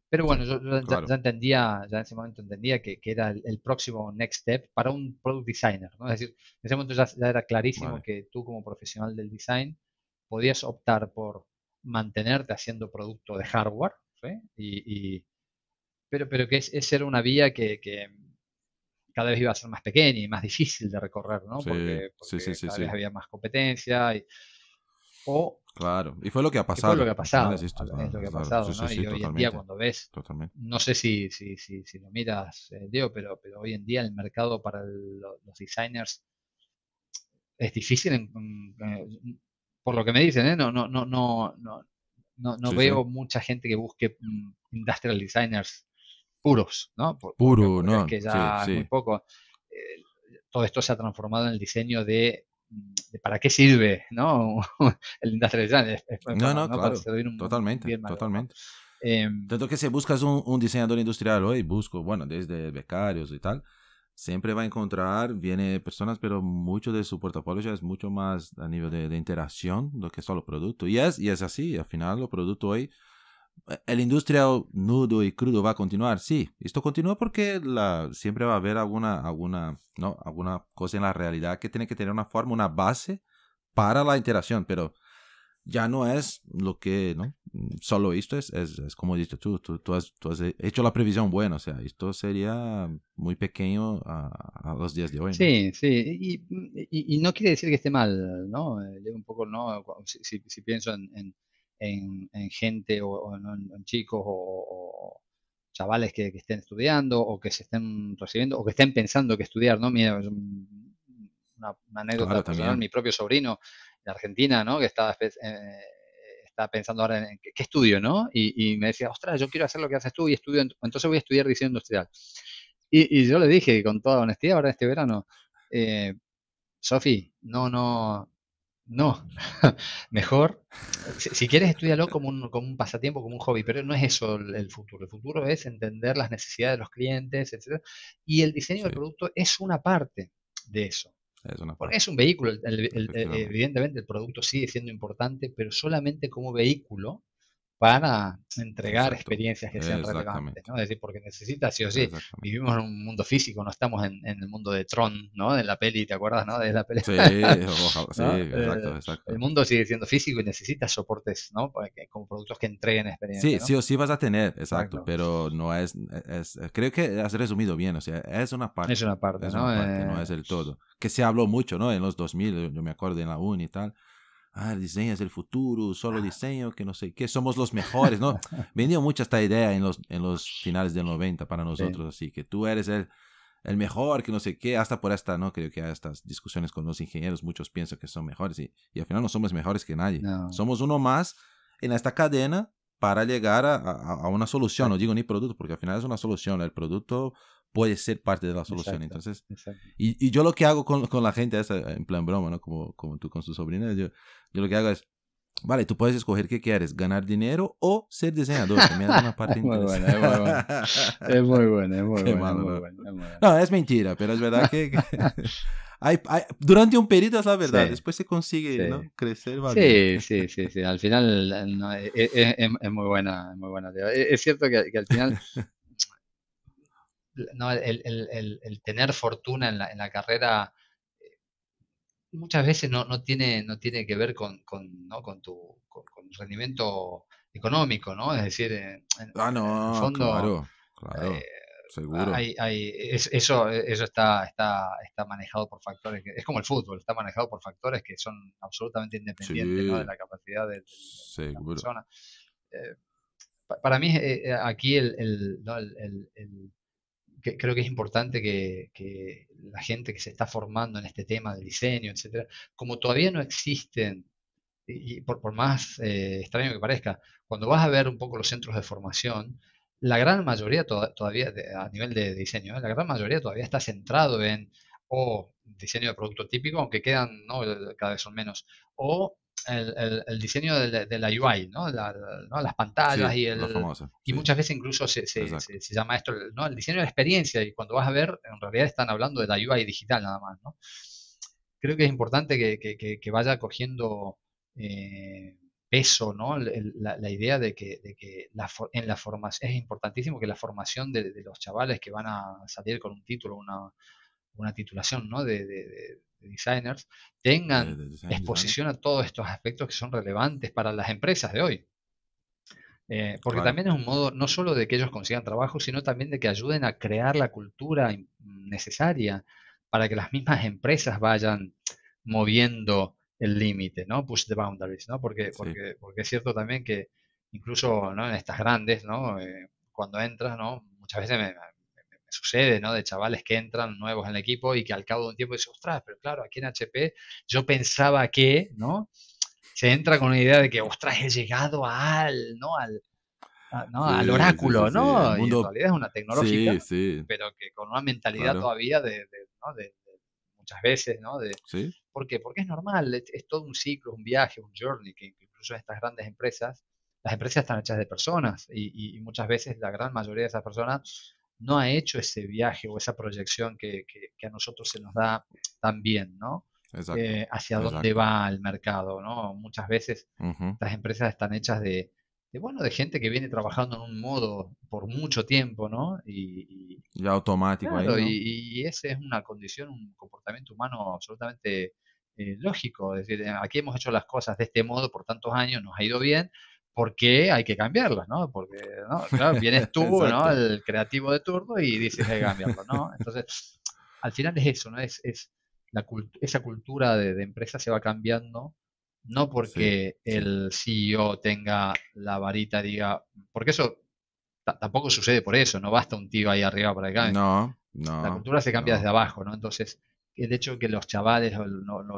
pero bueno, yo, ya, entendía, ya en ese momento entendía que, era el, próximo next step para un product designer. ¿no? Es decir, en ese momento ya, era clarísimo que tú como profesional del design podías optar por mantenerte haciendo producto de hardware, pero, pero que esa era una vía que, cada vez iba a ser más pequeña y más difícil de recorrer, ¿no? porque, porque cada vez había más competencia. Y, o Claro, y fue lo que ha pasado. lo es lo que ha pasado, y hoy en día cuando ves, no sé si, si, lo miras, eh, pero, pero hoy en día el mercado para los designers es difícil, por lo que me dicen, ¿eh? no, no, no, no, no, no, veo mucha gente que busque mm, industrial designers puros, ¿no? Puro, no. que ya muy poco. Eh, todo esto se ha transformado en el diseño de para qué sirve, ¿no? el No, claro. totalmente, totalmente. Eh, Tanto que si buscas un, un, diseñador industrial hoy, busco, bueno, desde becarios y tal, siempre va a encontrar, viene personas, pero mucho de su portafolio ya es mucho más a nivel de, interacción, lo que solo producto. Y es, y es así, al final lo producto hoy ¿El industria nudo y crudo va a continuar? Sí, esto continúa porque la, siempre va a haber alguna, alguna, ¿no? alguna cosa en la realidad que tiene que tener una forma, una base para la interacción, pero ya no es lo que, ¿no? Solo esto es, es, como dices tú, tú, tú, has, tú, has, hecho la previsión buena, o sea, esto sería muy pequeño a, a los días de hoy. Sí, sí, y, y, no quiere decir que esté mal, ¿no? Eh, un poco, ¿no? Si, si, pienso en en, gente o, en, chicos o, chavales que, estén estudiando o que se estén recibiendo o que estén pensando que estudiar, ¿no? una, anécdota personal, mi propio sobrino de Argentina, ¿no? Que estaba eh, pensando ahora en, qué, estudio, ¿no? Y, me decía, ostras, yo quiero hacer lo que haces tú y estudio, entonces voy a estudiar diseño industrial. Y, yo le dije con toda honestidad ahora este verano, eh, Sofi, no, no, no, mejor, si, quieres estudiarlo como un, como un pasatiempo, como un hobby, pero no es eso el, futuro. El futuro es entender las necesidades de los clientes, etcétera. Y el diseño del producto es una parte de eso. Es Porque es un vehículo, eh, evidentemente el producto sigue siendo importante, pero solamente como vehículo para entregar experiencias que sean relevantes, ¿no? Es decir, porque necesitas, sí o sí, vivimos en un mundo físico, no estamos en, en, el mundo de Tron, ¿no? En la peli, ¿te acuerdas, no? De la peli. Sí, ojalá, sí eh, exacto, exacto. El mundo sigue siendo físico y necesitas soportes, ¿no? como productos que entreguen experiencias, Sí, sí o sí vas a tener, exacto, pero no es, es, creo que has resumido bien, o sea, es una parte. Es una parte, es ¿no? Una parte, No eh, es el todo. Que se habló mucho, ¿no? En los 2000, yo me acuerdo en la uni y tal ah, diseñas el futuro, solo diseño, que no sé qué, somos los mejores, ¿no? Venía mucha esta idea en los, en los finales del 90 para nosotros, así que tú eres el, el mejor, que no sé qué, hasta por esta, ¿no? Creo que hay estas discusiones con los ingenieros, muchos piensan que son mejores y, y al final no somos mejores que nadie. Somos uno más en esta cadena para llegar a, a una solución, no digo ni producto, porque al final es una solución, el producto puede ser parte de la solución. Entonces, Y, yo lo que hago con, con, la gente, eh, en plan broma, ¿no? Como, como tú con tus sobrinas, yo, yo lo que hago es, Vale, tú puedes escoger qué quieres, ganar dinero o ser diseñador. es muy buena, es muy buena, es muy es muy, ¿no? es mentira, pero es verdad que, hay, hay, durante un periodo es la verdad, después se consigue ¿no? crecer. Vale. Sí, sí, sí, sí, al final eh, no, eh, es, muy buena, es muy buena. E, es cierto que al final ¿no? el, el, el, tener fortuna en la, en la carrera eh, muchas veces no, no, tiene, no tiene que ver con, con, ¿no? con tu con, rendimiento económico, ¿no? Es decir, eh, en, ah, no, el fondo. Claro, eh, seguro. eso eso está, está, está manejado por factores, es como el fútbol, está manejado por factores que son absolutamente independientes de la capacidad de, la persona. para mí aquí el, creo que es importante que, la gente que se está formando en este tema del diseño, etcétera, como todavía no existen, y por, más eh, extraño que parezca, cuando vas a ver un poco los centros de formación, la gran mayoría todavía, a nivel de, diseño, ¿eh? la gran mayoría todavía está centrado en o diseño de producto típico, aunque quedan, cada vez son menos, o el, diseño de la, UI, ¿no? las pantallas y el... y muchas veces incluso se, llama esto, ¿no? El diseño de la experiencia y cuando vas a ver, en realidad están hablando de la UI digital nada más, ¿no? Creo que es importante que, vaya cogiendo... Eh, peso, ¿no? La, idea de que, en la es importantísimo que la formación de, los chavales que van a salir con un título, una, titulación, ¿no? de, designers, tengan exposición a todos estos aspectos que son relevantes para las empresas de hoy. Eh, porque también es un modo no solo de que ellos consigan trabajo, sino también de que ayuden a crear la cultura necesaria para que las mismas empresas vayan moviendo el límite, ¿no? Push the boundaries, ¿no? Porque, porque, porque es cierto también que incluso ¿no? en estas grandes, ¿no? Eh, cuando entras, ¿no? Muchas veces me, sucede, ¿no? De chavales que entran nuevos en el equipo y que al cabo de un tiempo dicen, ostras, pero claro, aquí en HP yo pensaba que, ¿no? Se entra con una idea de que, ostras, he llegado al, ¿no? Al, ¿no? al oráculo, ¿no? en realidad es una tecnológica, pero que con una mentalidad todavía de, de, ¿no? muchas veces, ¿no? De, ¿Por qué? Porque es normal, es, todo un ciclo, un viaje, un journey, que incluso estas grandes empresas, las empresas están hechas de personas y muchas veces la gran mayoría de esas personas no ha hecho ese viaje o esa proyección que, que, a nosotros se nos da tan bien, ¿no? Exacto, eh, hacia dónde va el mercado, ¿no? Muchas veces las empresas están hechas de, bueno, de gente que viene trabajando en un modo por mucho tiempo, ¿no? Y, y ya automático y, y esa es una condición, un comportamiento humano absolutamente eh, lógico. Es decir, aquí hemos hecho las cosas de este modo por tantos años, nos ha ido bien, ¿por hay que cambiarlas? ¿no? Porque ¿no? Claro, vienes tú, ¿no? el creativo de turno, y dices hay que cambiarlo. ¿no? Entonces, al final es eso, ¿no? es, es esa cultura de, de, empresa se va cambiando. No porque el CEO tenga la varita, diga, porque eso tampoco sucede por eso, no basta un tío ahí arriba para que cambie. No, no. La cultura se cambia desde abajo, ¿no? Entonces, de hecho que los chavales o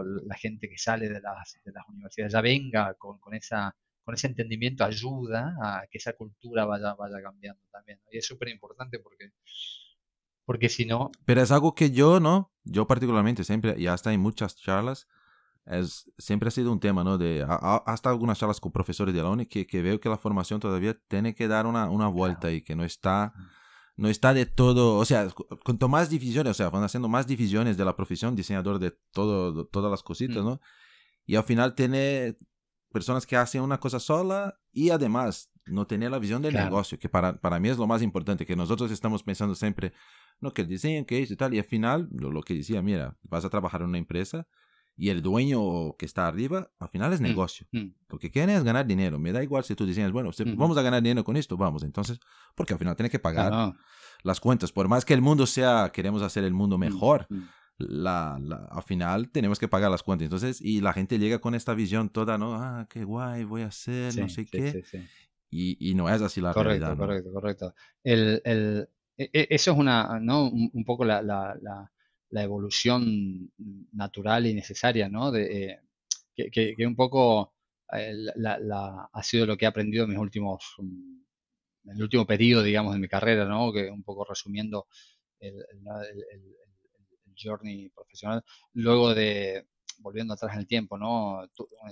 la gente que sale de las, de las universidades ya venga con, con esa con ese entendimiento ayuda a que esa cultura vaya, vaya cambiando también. Y es súper importante porque, porque si no... Pero es algo que yo, ¿no? Yo particularmente siempre, y hasta en muchas charlas, es, siempre ha sido un tema, ¿no? De, hasta algunas charlas con profesores de la UNI que, que, veo que la formación todavía tiene que dar una, una vuelta y que no está no está de todo, o sea, cuanto más divisiones, o sea, van haciendo más divisiones de la profesión, diseñador de todo, todas las cositas, mm. ¿no? Y al final tiene, personas que hacen una cosa sola y además no tener la visión del negocio, que para, para mí es lo más importante, que nosotros estamos pensando siempre, no, que el diseño, que es y tal, y al final, lo, que decía, mira, vas a trabajar en una empresa y el dueño que está arriba, al final es mm, negocio. Lo mm. que quieren es ganar dinero, me da igual si tú dices, bueno, vamos a ganar dinero con esto, vamos, entonces, porque al final tiene que pagar las cuentas, por más que el mundo sea, queremos hacer el mundo mm, mejor la, al final tenemos que pagar las cuentas. Entonces, y la gente llega con esta visión toda, ¿no? Ah, qué guay, voy a hacer, no sé qué. y, no es así la correcto, realidad. Correcto, correcto, e, e, eso es una, ¿no? Un, poco la, evolución natural y necesaria, ¿no? De, eh, que, un poco eh, ha sido lo que he aprendido en mis últimos, mm, el último periodo, digamos, de mi carrera, ¿no? Que un poco resumiendo el journey profesional luego de volviendo atrás en el tiempo, ¿no?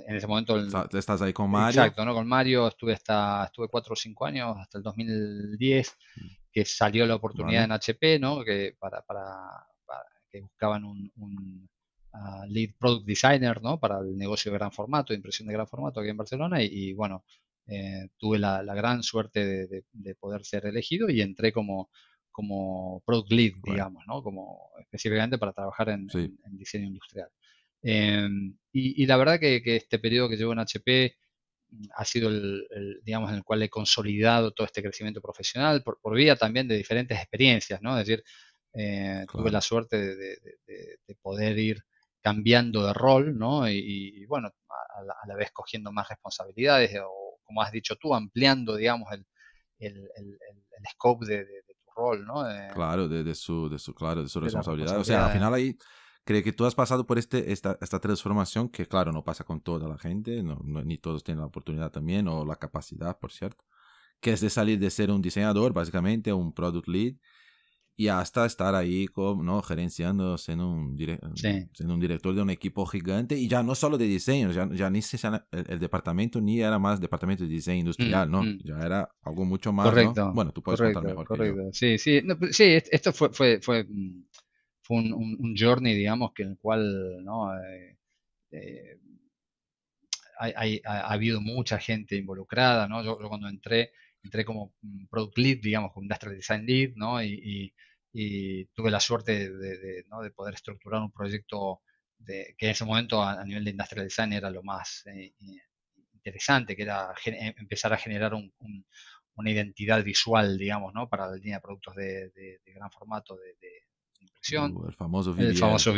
en ese momento... El, Estás ahí con Mario. Exacto, ¿no? Con Mario estuve hasta estuve cuatro o cinco años, hasta el 2010, mm. que salió la oportunidad en HP, ¿no? Que para, para, que buscaban un, ah, lead product designer, ¿no? Para el negocio de gran formato, impresión de gran formato aquí en Barcelona y, bueno, eh, tuve la, gran suerte de, poder ser elegido y entré como como product lead, digamos, ¿no? Como específicamente para trabajar en, diseño industrial. Em, y, la verdad que, este periodo que llevo en HP mm, ha sido el, digamos, en el cual he consolidado todo este crecimiento profesional por, vía también de diferentes experiencias, ¿no? Es decir, eh, tuve la suerte de, poder ir cambiando de rol, ¿no? Y, bueno, a la, vez cogiendo más responsabilidades o, como has dicho tú, ampliando, digamos, el, scope de, rol, ¿no? Eh, claro, de, su, de, su, claro, de su responsabilidad. O sea, al final ahí creo que tú has pasado por este, esta, transformación que, claro, no pasa con toda la gente, ni todos tienen la oportunidad también o la capacidad, por cierto, que es de salir de ser un diseñador, básicamente, un product lead, y hasta estar ahí como gerenciando, siendo un, un director de un equipo gigante y ya no solo de diseño, ya, ni el, el, departamento ni era más departamento de diseño industrial, mm, ¿no? Mm. Ya era algo mucho más... Correcto. Bueno, tú puedes contar mejor. Correcto. Sí, sí, pues, esto fue, fue, mm, un, journey, digamos, que en el cual, ¿no? Eh, eh, ha, habido mucha gente involucrada, ¿no? yo cuando entré entré como mm, product lead, digamos, como industrial design lead, ¿no? Y, tuve la suerte de, poder estructurar un proyecto de, que en ese momento a, nivel de industrial design era lo más eh, interesante, que era em, empezar a generar una identidad visual, digamos, ¿no? Para la línea de productos de, gran formato de Uh, el famoso VBL. El famoso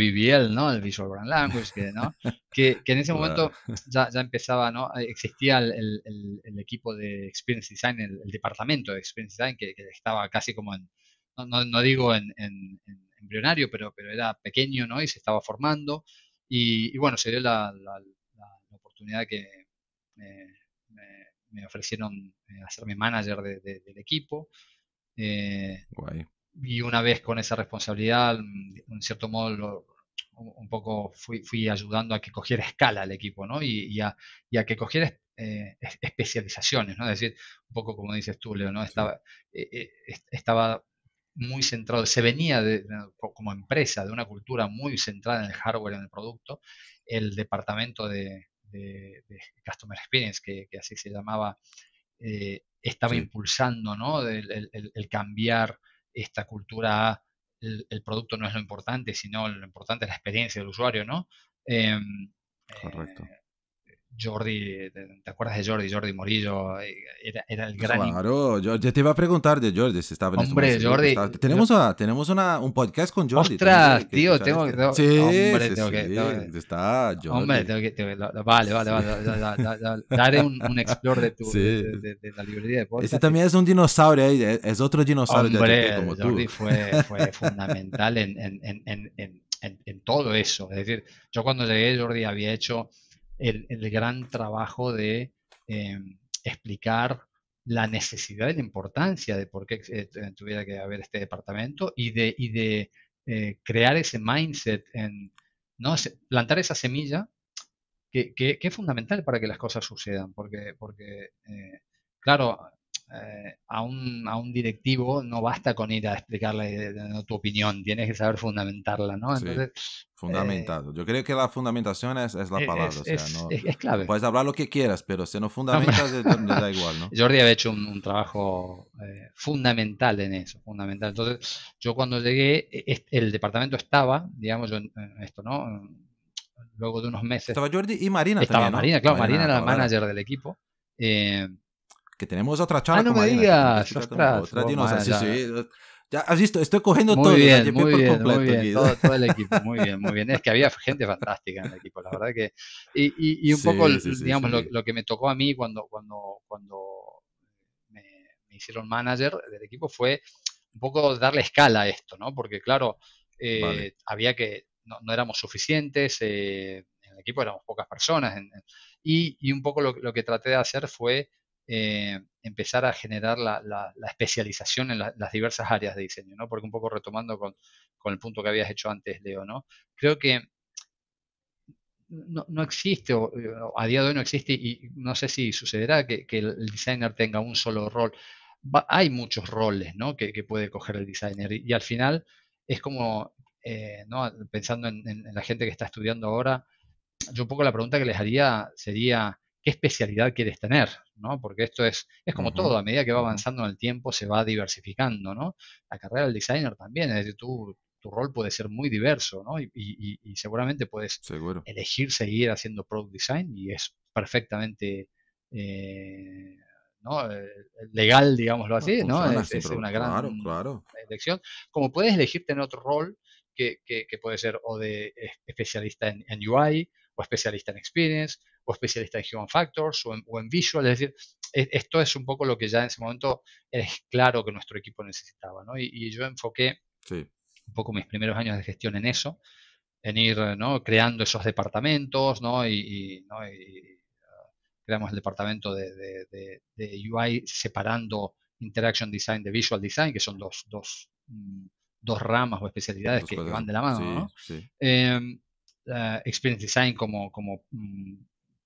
¿no? El Visual Brand Language, que, que, en ese momento ya, ya empezaba, ¿no? Eh, existía el, el, equipo de Experience Design, el, departamento de Experience Design, que, estaba casi como en, no, no, digo en, en, embrionario, pero, pero era pequeño, ¿no? Y se estaba formando. Y, bueno, se dio la, la, oportunidad que me, me, ofrecieron eh, hacerme manager del equipo. Eh, Guay y una vez con esa responsabilidad, mm, en cierto modo, un poco fui, fui, ayudando a que cogiera escala al equipo, ¿no? Y, a, que cogiera eh, especializaciones, ¿no? Es decir, un poco como dices tú, Leo, ¿no? Estaba, eh, eh, estaba muy centrado, se venía de, como empresa de una cultura muy centrada en el hardware, en el producto, el departamento de, Customer Experience, que, así se llamaba, estaba impulsando, ¿no? el cambiar esta cultura, el, producto no es lo importante, sino lo importante es la experiencia del usuario, ¿no? Em, Correcto. Eh, Jordi, ¿te acuerdas de Jordi? Jordi Morillo, eh, era, era el gran... Claro, yo, te iba a preguntar de Jordi, si estaba en Hombre, Jordi... Tenemos, tenemos una, un podcast con Jordi. Ostras, tío, este. tengo Sí, hombre, tengo que... Está Jordi. Hombre, Vale, vale, vale. daré un, explor de, tu, de, la librería de podcast. Este también es un dinosaurio, es otro dinosaurio. Hombre, como Jordi tú. Fue, fue fundamental en, en, en, en todo eso. Es decir, yo cuando llegué, Jordi había hecho el, gran trabajo de em, explicar la necesidad y la importancia de por qué eh, tuviera que haber este departamento y de, de eh, crear ese mindset, en, ¿no? plantar esa semilla que, es fundamental para que las cosas sucedan, porque, porque eh, claro, eh, a, un, a, un, directivo no basta con ir a explicarle eh, tu opinión, tienes que saber fundamentarla, ¿no? Entonces, fundamentado. Eh, yo creo que la fundamentación es, es la e, palabra. Es, clave. Puedes hablar lo que quieras, pero si no fundamentas, no, da igual, ¿no? Jordi había hecho un, trabajo fundamental en eso, fundamental. Entonces, yo cuando llegué, e, el departamento estaba, digamos, esto, ¿no? Luego de unos meses. Estaba Jordi y Marina. Estaba Marina, claro, Marina, era la manager del equipo. Eh, que tenemos otra charla. Ah, no me digas. Sí, sí. Ya has visto, estoy cogiendo todo. Bien, muy bien, Todo, el equipo, muy bien, muy bien. Es que había gente fantástica en el equipo, la verdad que... Y, y un poco, digamos, lo, que me tocó a mí cuando, cuando, cuando me, hicieron manager del equipo fue un poco darle escala a esto, ¿no? Porque claro, eh, había que... No, éramos suficientes, eh, en el equipo éramos pocas personas. y, y, un poco lo que traté de hacer fue eh, empezar a generar la, especialización en las diversas áreas de diseño, ¿no? Porque un poco retomando con, el punto que habías hecho antes, Leo, ¿no? Creo que no, existe, eh, o, a día de hoy no existe, y no sé si sucederá que, el designer tenga un solo rol. hay muchos roles, ¿no? Que, puede coger el designer y, al final es como, eh, ¿no? Pensando en la gente que está estudiando ahora, yo un poco la pregunta que les haría sería, ¿qué especialidad quieres tener? ¿no? Porque esto es, es como todo, a medida que va avanzando en el tiempo se va diversificando, ¿no? La carrera del designer también, es decir, tu rol puede ser muy diverso, ¿no? Y, seguramente puedes elegir seguir haciendo product design y es perfectamente eh, ¿no? Eh, legal, digámoslo así, ¿no? Es, una gran elección. Como puedes elegirte en otro rol que, que, puede ser o de especialista en, en UI o especialista en experience, o especialista en human factors, o en, visual. Es decir, e, esto es un poco lo que ya en ese momento es claro que nuestro equipo necesitaba, ¿no? Y, yo enfoqué un poco mis primeros años de gestión en eso, en ir ¿no? creando esos departamentos, ¿no? Y, ah, creamos el departamento de, UI separando Interaction Design de Visual Design, que son dos, dos, mm, ramas o especialidades que, van de la mano, ¿no? Em, eh, experience Design como, mm,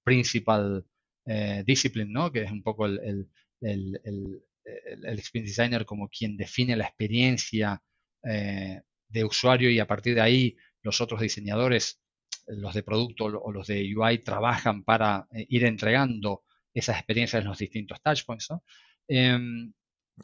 principal eh, discipline, que es un poco el, Experience Designer como quien define la experiencia eh, de usuario y a partir de ahí los otros diseñadores, los de producto o los de UI, trabajan para ir entregando esas experiencias en los distintos touchpoints. ¿no? Em,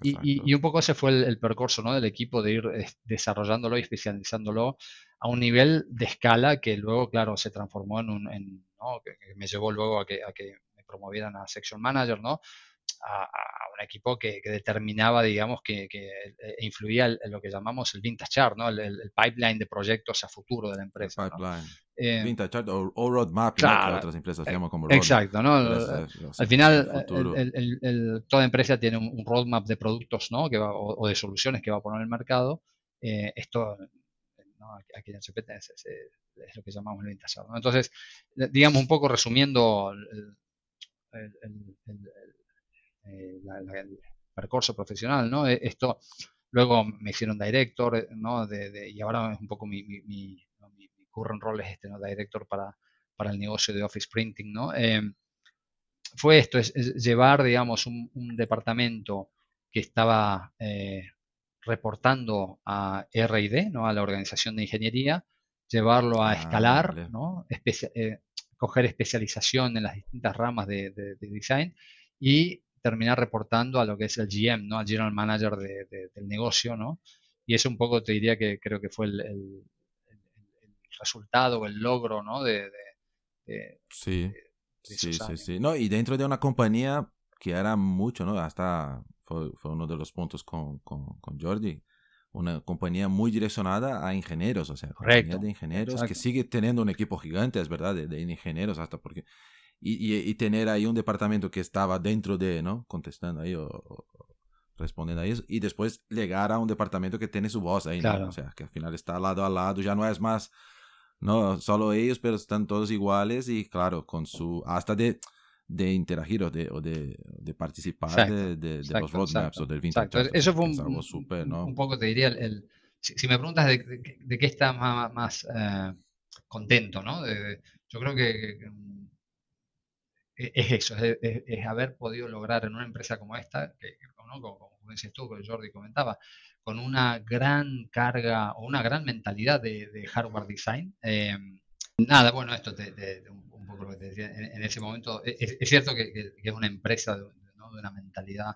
y, un poco ese fue el, percurso ¿no? del equipo de ir eh, desarrollándolo y especializándolo a un nivel de escala que luego, claro, se transformó en un... que, me llevó luego a que, a que me promovieran a Section Manager, ¿no? a, un equipo que, que, determinaba, digamos, que, que eh, influía en lo que llamamos el vintage chart, ¿no? El, pipeline de proyectos a futuro de la empresa. pipeline. Eh, vintage chart o, roadmap, claro, otras empresas digamos eh, como Exacto, ¿no? Al final, el, toda empresa tiene un, roadmap de productos, ¿no? Que o, de soluciones que va a poner en el mercado. esto ¿no? aquí en CPT es, es, lo que llamamos el vintage chart, Entonces, digamos un poco resumiendo el, eh, el percurso profesional, ¿no? E, esto, luego me hicieron director, eh, ¿no? y ahora es un poco mi, mi, mi, mi, current role es este, ¿no? Director para, para el negocio de Office Printing, ¿no? Em, fue esto, es, llevar, digamos, un, departamento que estaba eh, reportando a RD, ¿no? a la Organización de Ingeniería, llevarlo a ah, escalar, ¿no? coger especialización en las distintas ramas de design y terminar reportando a lo que es el GM, ¿no? Al General Manager del negocio, ¿no? Y eso un poco te diría que creo que fue el, resultado, el logro, ¿no? De, sí, sí, sí, sí. No, y dentro de una compañía que era mucho, ¿no? Hasta fue, uno de los puntos con, con, con Jordi, una compañía muy direccionada a ingenieros, o sea, compañía de ingenieros que sigue teniendo un equipo gigante, es verdad, de, de, ingenieros hasta porque y, tener ahí un departamento que estaba dentro de, ¿no? Contestando ahí o, respondiendo a eso. Y después llegar a un departamento que tiene su voz ahí, O sea, que al final está lado a lado, ya no es más, ¿no? Solo ellos, pero están todos iguales y claro, con su... Hasta de de interagir o de, de, participar de, los roadmaps o del vintage. Eso fue un, un poco, te diría, el, si, me preguntas de, qué estás más, eh, contento, ¿no? yo creo que e-, es eso, es, haber podido lograr en una empresa como esta, que, como, dices tú, como Jordi comentaba, con una gran carga o una gran mentalidad de, hardware design. Em, nada, bueno, esto te, un, poco lo que te decía, en, ese momento, e-, es, cierto que, es una empresa de, una mentalidad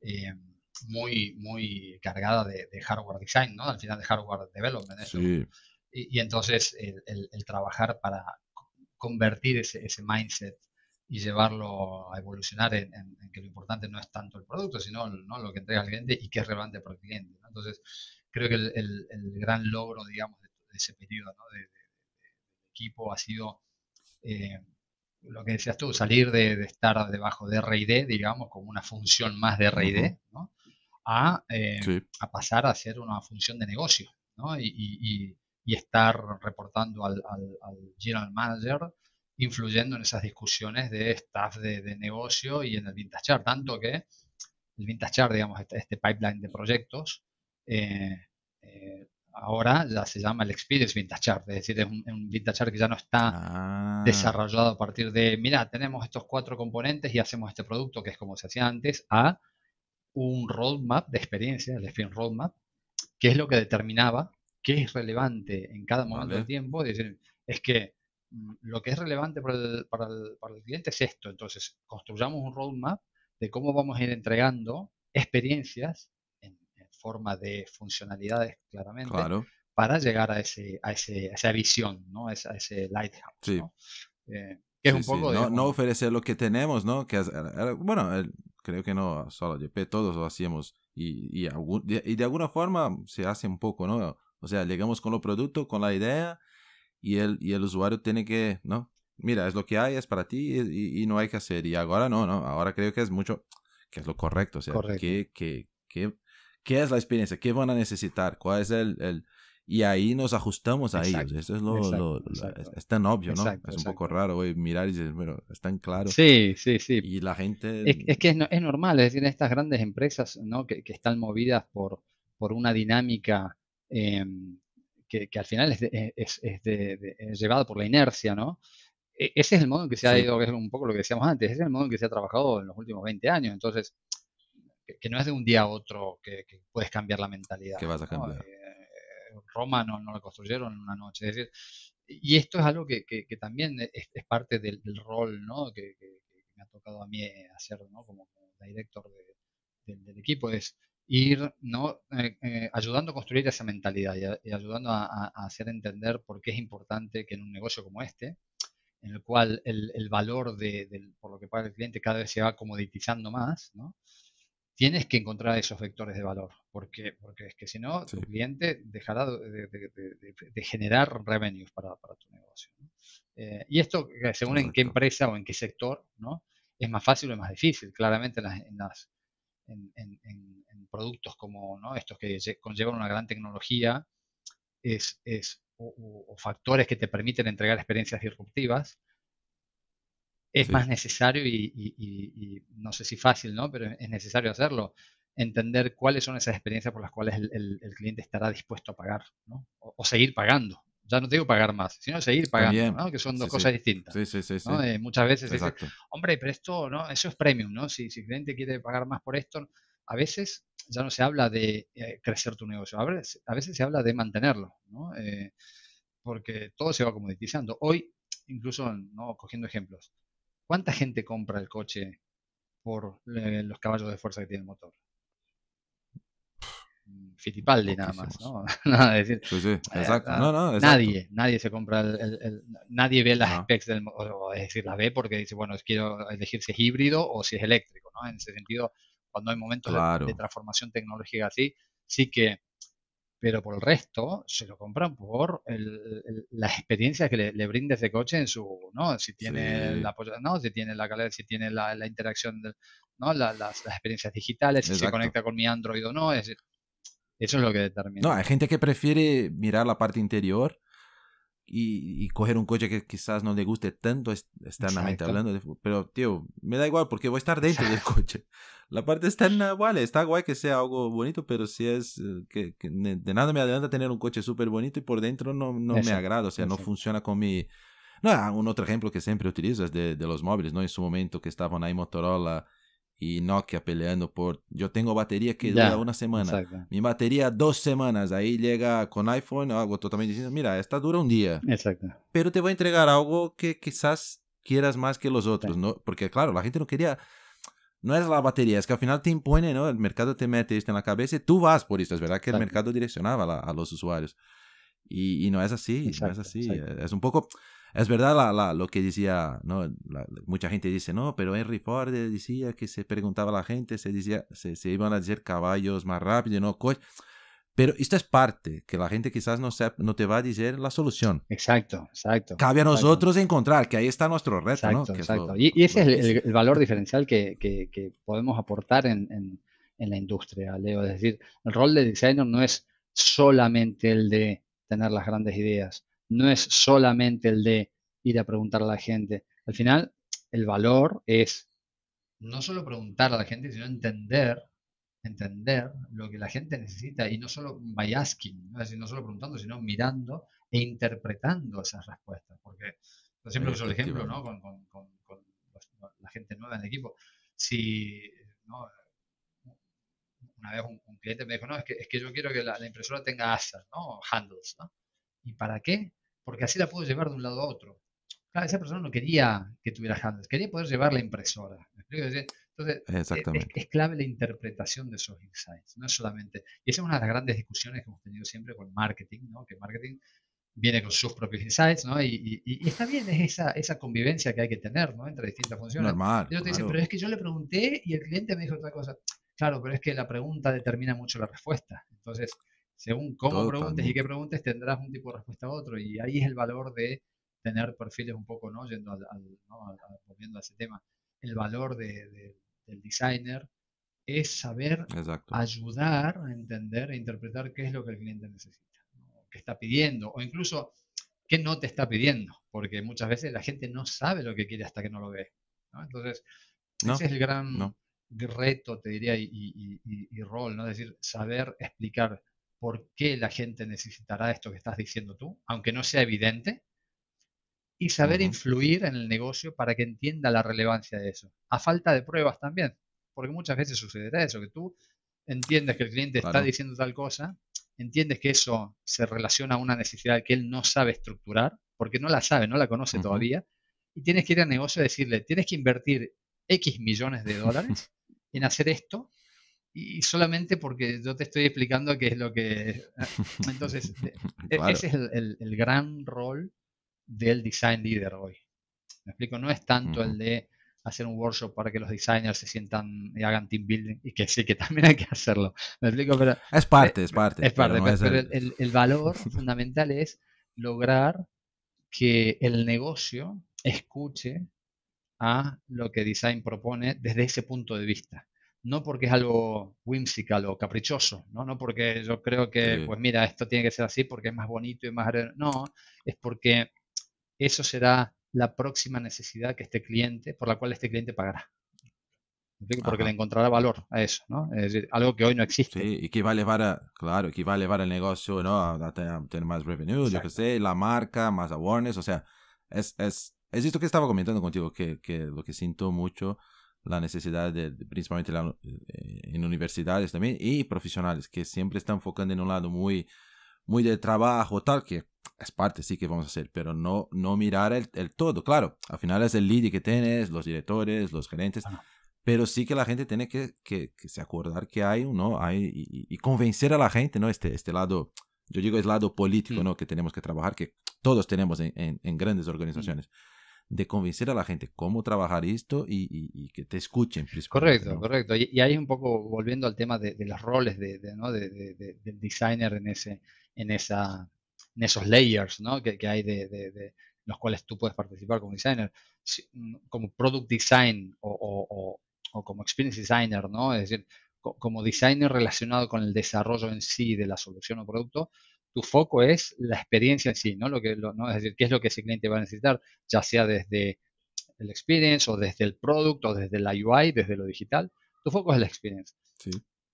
em, muy, muy cargada de, hardware design, ¿no? Al final de hardware development, Y, entonces el, trabajar para convertir ese mindset y llevarlo a evolucionar en, que lo importante no es tanto el producto, sino lo que entrega al cliente y qué es relevante para el cliente. Entonces, creo que el, gran logro, digamos, de, ese periodo del de, equipo ha sido eh, lo que decías tú, salir de, estar debajo de RD, digamos, como una función más de RD, a, eh, a pasar a ser una función de negocio y, estar reportando al, al general manager influyendo en esas discusiones de staff de, negocio y en el vintage chart, tanto que el vintage chart, digamos, este, este pipeline de proyectos, eh, eh, ahora ya se llama el Experience Vintage Chart, es decir, es un, Vintage Chart que ya no está ah. desarrollado a partir de, mira, tenemos estos cuatro componentes y hacemos este producto, que es como se hacía antes, a un roadmap de experiencia, el fin Roadmap, que es lo que determinaba qué es relevante en cada momento del tiempo. Es decir, es que lo que es relevante para el, para, cliente es esto. Entonces, construyamos un roadmap de cómo vamos a ir entregando experiencias en, forma de funcionalidades, claramente, para llegar a, ese, a, ese, a esa visión, ¿no? a, ese, lighthouse. ¿no? Eh, que un poco no, no, ofrecer lo que tenemos, ¿no? Que eh, eh, bueno, creo que no solo JP, todos lo hacíamos y, y, y de alguna forma se hace un poco, ¿no? O sea, llegamos con los productos, con la idea y el, y el usuario tiene que, ¿no? Mira, es lo que hay, es para ti y, no hay que hacer. Y ahora no, no, ahora creo que es mucho, que es lo correcto, o sea, ¿qué, qué, qué, es la experiencia? ¿Qué van a necesitar? ¿Cuál es el... el... y ahí nos ajustamos a ellos. Eso es lo, lo, es, tan obvio, ¿no? Exacto, es un poco raro hoy mirar y decir, bueno, es tan claro. Sí, sí, sí. Y la gente... Es, que es, normal, es decir, estas grandes empresas, ¿no? Que, que están movidas por, por una dinámica em, que, al final eh, es, llevado por la inercia, ¿no? E, ese es el modo en que se ha ido, es un poco lo que decíamos antes, ese es el modo en que se ha trabajado en los últimos 20 años. Entonces, que, no es de un día a otro que, puedes cambiar la mentalidad. Que vas a cambiar. Eh, Roma no, la construyeron en una noche. y esto es algo que, también es, parte del, rol ¿no? que, me ha tocado a mí hacer ¿no? como, director del equipo, es ir ¿no? Eh, eh, ayudando a construir esa mentalidad y, ayudando a, hacer entender por qué es importante que en un negocio como este, en el cual el, valor de, por lo que paga el cliente cada vez se va comoditizando más, tienes que encontrar esos vectores de valor, porque, porque es que si no, tu cliente dejará de, generar revenues para, para tu negocio. Eh, y esto, según en qué empresa o en qué sector, ¿no? es más fácil o es más difícil. Claramente en las, en, productos como estos que conllevan una gran tecnología es, o, factores que te permiten entregar experiencias disruptivas, es más necesario y, no sé si fácil, ¿no? Pero es necesario hacerlo. Entender cuáles son esas experiencias por las cuales el, cliente estará dispuesto a pagar, O, seguir pagando. Ya no digo pagar más, sino seguir pagando, Que son dos cosas distintas. Eh, muchas veces hombre, pero esto, ¿no? Eso es premium, ¿no? Si, si el cliente quiere pagar más por esto, a veces ya no se habla de eh, crecer tu negocio, a veces, se habla de mantenerlo, eh, porque todo se va comoditizando. Hoy, incluso, ¿no? cogiendo ejemplos, ¿cuánta gente compra el coche por eh, los caballos de fuerza que tiene el motor? Mm, Fitipaldi nada más, ¿no? exacto. Nadie, nadie se compra nadie ve las specs del o, es decir, las ve porque dice, bueno, quiero elegir si es híbrido o si es eléctrico, ¿no? En ese sentido, cuando hay momentos de, transformación tecnológica así, sí que, pero por el resto se lo compran por las experiencias que le, le, brinda ese coche en su, ¿no? Si tiene la no, si tiene la calidad, si tiene la, interacción, ¿no? las, experiencias digitales, si se conecta con mi Android o no, es, eso es lo que determina. No, hay gente que prefiere mirar la parte interior y, coger un coche que quizás no le guste tanto externamente hablando, pero tío, me da igual porque voy a estar dentro del coche. La parte externa, vale, está guay que sea algo bonito, pero si es eh, que, de nada me adelanta tener un coche súper bonito y por dentro no, no me agrada, o sea, no funciona con mi... No, ah, un otro ejemplo que siempre utilizas de, de, los móviles, ¿no? En su momento que estaban ahí Motorola y Nokia peleando por yo tengo batería que dura una semana, mi batería dos semanas, ahí llega con iPhone algo totalmente diciendo, mira, esta dura un día. Exacto. Pero te voy a entregar algo que quizás quieras más que los otros, ¿no? Porque claro, la gente no quería no es la batería, es que al final te impone, ¿no? El mercado te mete esto en la cabeza y tú vas por esto, es verdad que el mercado direccionaba a, los usuarios. Y, no es así, no es así, es un poco es verdad la, la, lo que decía, ¿no? mucha gente dice, no, pero Henry Ford decía que se preguntaba a la gente, se decía, se, iban a decir caballos más rápido, no coche. Pero esto es parte, que la gente quizás no, sepa, no te va a decir la solución. Exacto, exacto. Cabe a nosotros encontrar, que ahí está nuestro reto. Exacto, exacto. y, ese es el, valor diferencial que, podemos aportar en, la industria, Leo. Es decir, el rol de designer no es solamente el de tener las grandes ideas no es solamente el de ir a preguntar a la gente. Al final, el valor es no solo preguntar a la gente, sino entender entender lo que la gente necesita y no solo by asking, ¿no? solo preguntando, sino mirando e interpretando esas respuestas. Porque siempre uso el ejemplo ¿no? con, la gente nueva en el equipo. Si ¿no? una vez un, cliente me dijo, no, es que, es que yo quiero que la, impresora tenga asas ¿no? Handles, ¿no? ¿Y para qué? porque así la puedo llevar de un lado a otro. Claro, esa persona no quería que tuviera handles, quería poder llevar la impresora. Entonces, Es, clave la interpretación de esos insights, no solamente. Y esa es una de las grandes discusiones que hemos tenido siempre con marketing, ¿no? que marketing viene con sus propios insights, ¿no? Y, está bien, esa, esa, convivencia que hay que tener, ¿no? Entre distintas funciones. Normal. Yo te pero es que yo le pregunté y el cliente me dijo otra cosa. Claro, pero es que la pregunta determina mucho la respuesta. Entonces, según cómo preguntes y qué preguntes, tendrás un tipo de respuesta a otro. Y ahí es el valor de tener perfiles un poco, ¿no? Yendo ¿no? A, ese tema, el valor de, del designer es saber ayudar a entender e interpretar qué es lo que el cliente necesita, qué está pidiendo, o incluso qué no te está pidiendo, porque muchas veces la gente no sabe lo que quiere hasta que no lo ve. Entonces, ese es el gran reto, te diría, y, y rol, ¿no? Es decir, saber explicar por qué la gente necesitará esto que estás diciendo tú, aunque no sea evidente, y saber influir en el negocio para que entienda la relevancia de eso, a falta de pruebas también, porque muchas veces sucederá eso, que tú entiendes que el cliente está diciendo tal cosa, entiendes que eso se relaciona a una necesidad que él no sabe estructurar, porque no la sabe, no la conoce todavía, y tienes que ir al negocio a decirle, tienes que invertir X millones de dólares en hacer esto y solamente porque yo te estoy explicando qué es lo que... Entonces, eh, e, ese es el, gran rol del design leader hoy. Me explico, no es tanto el de hacer un workshop para que los designers se sientan y hagan team building, y que sí, que también hay que hacerlo. Me explico, pero... Es parte, es eh, parte. Es parte, pero, el valor fundamental es lograr que el negocio escuche a lo que design propone desde ese punto de vista no porque es algo whimsical o caprichoso, no, no porque yo creo que, pues mira, esto tiene que ser así porque es más bonito y más... No, es porque eso será la próxima necesidad que este cliente, por la cual este cliente pagará. Porque le encontrará valor a eso, ¿no? Es decir, algo que hoy no existe. Sí, y que va a llevar claro, que va a llevar al negocio, ¿no? A, tener más revenue, yo qué sé, la marca, más awareness, o sea, es, es, es esto que estaba comentando contigo, que, que lo que siento mucho la necesidad de, principalmente eh, en universidades también y profesionales que siempre están enfocando en un lado muy muy de trabajo tal que es parte sí que vamos a hacer pero no no mirar el, todo claro al final es el líder que tienes los directores los gerentes pero sí que la gente tiene que, que, se acordar que hay uno hay y, convencer a la gente no este este lado yo digo es lado político mm. no que tenemos que trabajar que todos tenemos en, grandes organizaciones mm de convencer a la gente cómo trabajar esto y, que te escuchen. Correcto, correcto. Y, ahí un poco volviendo al tema de, los roles de, ¿no? del designer en, ese, en, esa, en esos layers ¿no? que, hay de, los cuales tú puedes participar como designer. Mm, como product design o, como experience designer, ¿no? Es decir, como designer relacionado con el desarrollo en sí de la solución o producto, tu foco es la experiencia en sí, ¿no? Lo que, ¿no? Es decir, qué es lo que ese cliente va a necesitar, ya sea desde el experience o desde el producto, o desde la UI, desde lo digital. Tu foco es la experience.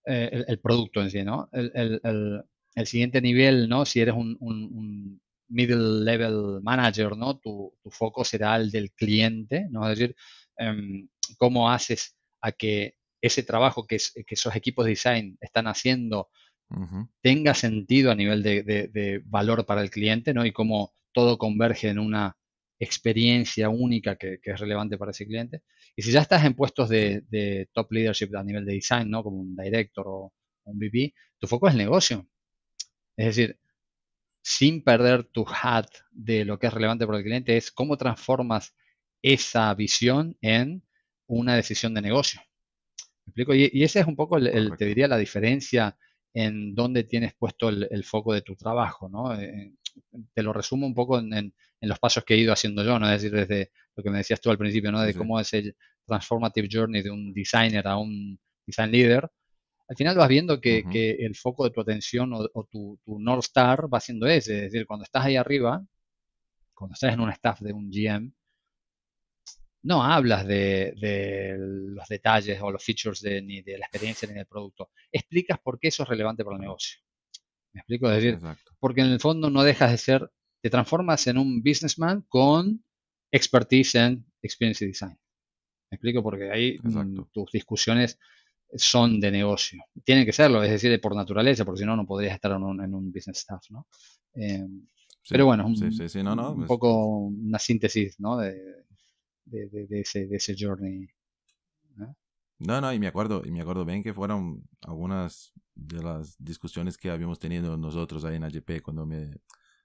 Eh, el, producto en sí, ¿no? El, el, el, siguiente nivel, ¿no? Si eres un, middle level manager, ¿no? Tu, tu, foco será el del cliente, ¿no? Es decir, em, cómo haces a que ese trabajo que, que esos equipos de design están haciendo tenga sentido a nivel de, valor para el cliente, ¿no? Y cómo todo converge en una experiencia única que, es relevante para ese cliente. Y si ya estás en puestos de, top leadership a nivel de design, ¿no? Como un director o un VP, tu foco es el negocio. Es decir, sin perder tu hat de lo que es relevante para el cliente, es cómo transformas esa visión en una decisión de negocio. ¿Me explico? Y, y ese es un poco, te diría, la diferencia en dónde tienes puesto el, foco de tu trabajo, ¿no? Eh, te lo resumo un poco en, los pasos que he ido haciendo yo, ¿no? Es decir, desde lo que me decías tú al principio, ¿no? De cómo es el transformative journey de un designer a un design leader. Al final vas viendo que, el foco de tu atención o, tu, tu, North Star va siendo ese. Es decir, cuando estás ahí arriba, cuando estás en un staff de un GM, no hablas de, los detalles o los features de, ni de la experiencia ni del producto. Explicas por qué eso es relevante para el negocio. ¿Me explico? Es decir, porque en el fondo no dejas de ser, te transformas en un businessman con expertise en experience design. ¿Me explico? Porque ahí mm, tus discusiones son de negocio. Tienen que serlo, es decir, por naturaleza, porque si no, no podrías estar en un, un business staff, ¿no? Eh, pero bueno, un, poco una síntesis, ¿no? De, de, de, de, ese, de ese journey. ¿no? no, y me acuerdo, y me acuerdo bien que fueron algunas de las discusiones que habíamos tenido nosotros ahí en AGP cuando me,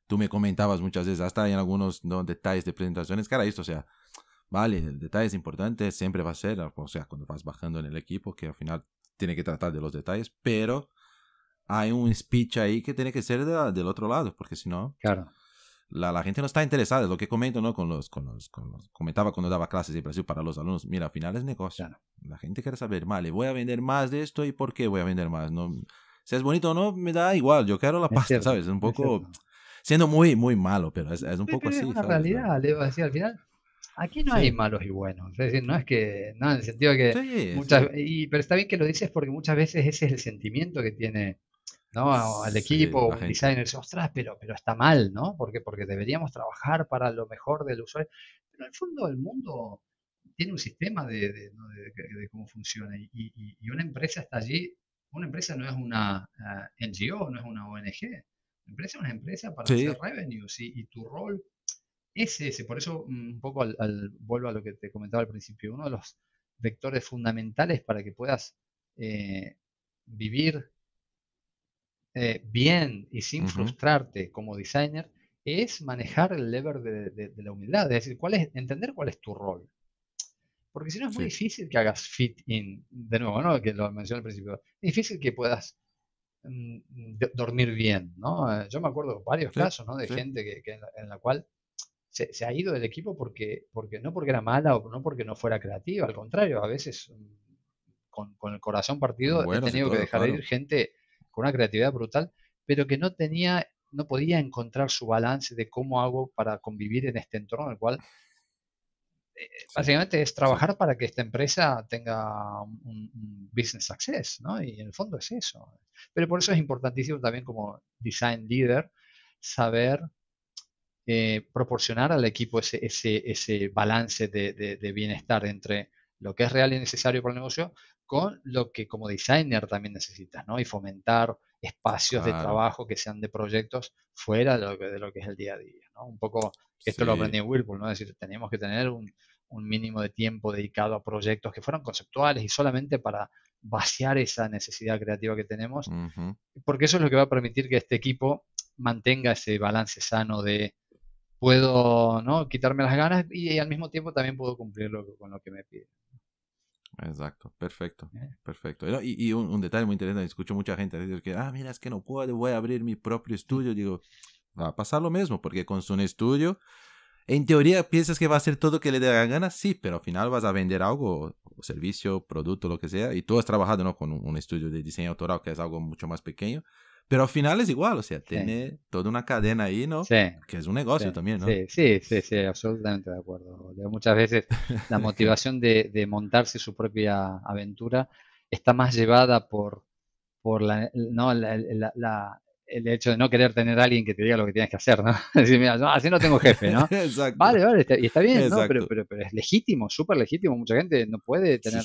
tú me comentabas muchas veces, hasta en algunos detalles de presentaciones, cara, esto, o sea, vale, el detalle es importante, siempre va a ser, o sea, cuando vas bajando en el equipo, que al final tiene que tratar de los detalles, pero hay un speech ahí que tiene que ser del otro lado, porque si no... Claro la, gente no está interesada, es lo que comento, ¿no? Con los, con los, comentaba cuando daba clases de Brasil para los alumnos, mira, al final es negocio. La gente quiere saber, vale, voy a vender más de esto y por qué voy a vender más, ¿no? Si es bonito o no, me da igual, yo quiero la pasta, ¿sabes? Es Un poco, siendo muy, muy malo, pero es, un poco así. Es una realidad, le voy a al final, aquí no hay malos y buenos, es decir, no es que, no, en el sentido que pero está bien que lo dices porque muchas veces ese es el sentimiento que tiene ¿no? Al equipo, al designers, ostras, pero, pero está mal, ¿no? Porque, porque deberíamos trabajar para lo mejor del usuario. Pero en el fondo el mundo tiene un sistema de, cómo funciona y, una empresa está allí, una empresa no es una eh, NGO, no es una ONG, una empresa es una empresa para hacer revenues y, tu rol es ese, por eso mm, un poco al, vuelvo a lo que te comentaba al principio, uno de los vectores fundamentales para que puedas eh, vivir eh, bien y sin frustrarte como designer es manejar el lever de, la humildad, es decir, cuál es, entender cuál es tu rol. Porque si no es muy difícil que hagas fit in, de nuevo, ¿no? que lo mencioné al principio, es difícil que puedas mm, dormir bien. ¿no? Eh, yo me acuerdo varios casos ¿no? de gente que, en, la, cual se, ha ido del equipo porque, porque no porque era mala o no porque no fuera creativa, al contrario, a veces mm, con, el corazón partido he tenido que dejar ir gente con una creatividad brutal, pero que no tenía, no podía encontrar su balance de cómo hago para convivir en este entorno en el cual eh, eh, básicamente es trabajar para que esta empresa tenga un, business success, ¿no? Y en el fondo es eso. Pero por eso es importantísimo también como design leader saber eh, proporcionar al equipo ese, ese, balance de, de bienestar entre lo que es real y necesario para el negocio con lo que como designer también necesitas, ¿no? Y fomentar espacios de trabajo que sean de proyectos fuera de lo que, es el día a día, ¿no? Un poco, esto lo aprendí en Whirlpool, ¿no? Es decir, tenemos que tener un, mínimo de tiempo dedicado a proyectos que fueran conceptuales y solamente para vaciar esa necesidad creativa que tenemos, porque eso es lo que va a permitir que este equipo mantenga ese balance sano de puedo ¿no? quitarme las ganas y, al mismo tiempo también puedo cumplir con lo que me piden. Exacto, perfecto, perfecto. Y, un, detalle muy interesante, escucho mucha gente decir que, ah, mira, es que no puedo, voy a abrir mi propio estudio. Digo, va a pasar lo mismo, porque con su estudio, en teoría piensas que va a ser todo que le dé ganas. gana, sí, pero al final vas a vender algo, servicio, producto, lo que sea, y tú has trabajado ¿no? con un, estudio de diseño autoral que es algo mucho más pequeño, pero al final es igual, o sea, tiene toda una cadena ahí, ¿no? Sí. Que es un negocio también, ¿no? Sí, sí, sí, absolutamente de acuerdo. Muchas veces la motivación de, montarse su propia aventura está más llevada por, por la, ¿no? el hecho de no querer tener a alguien que te diga lo que tienes que hacer, ¿no? así ah, no tengo jefe, ¿no? Vale, vale, y está bien, ¿no? Pero, es legítimo, súper legítimo. Mucha gente no puede tener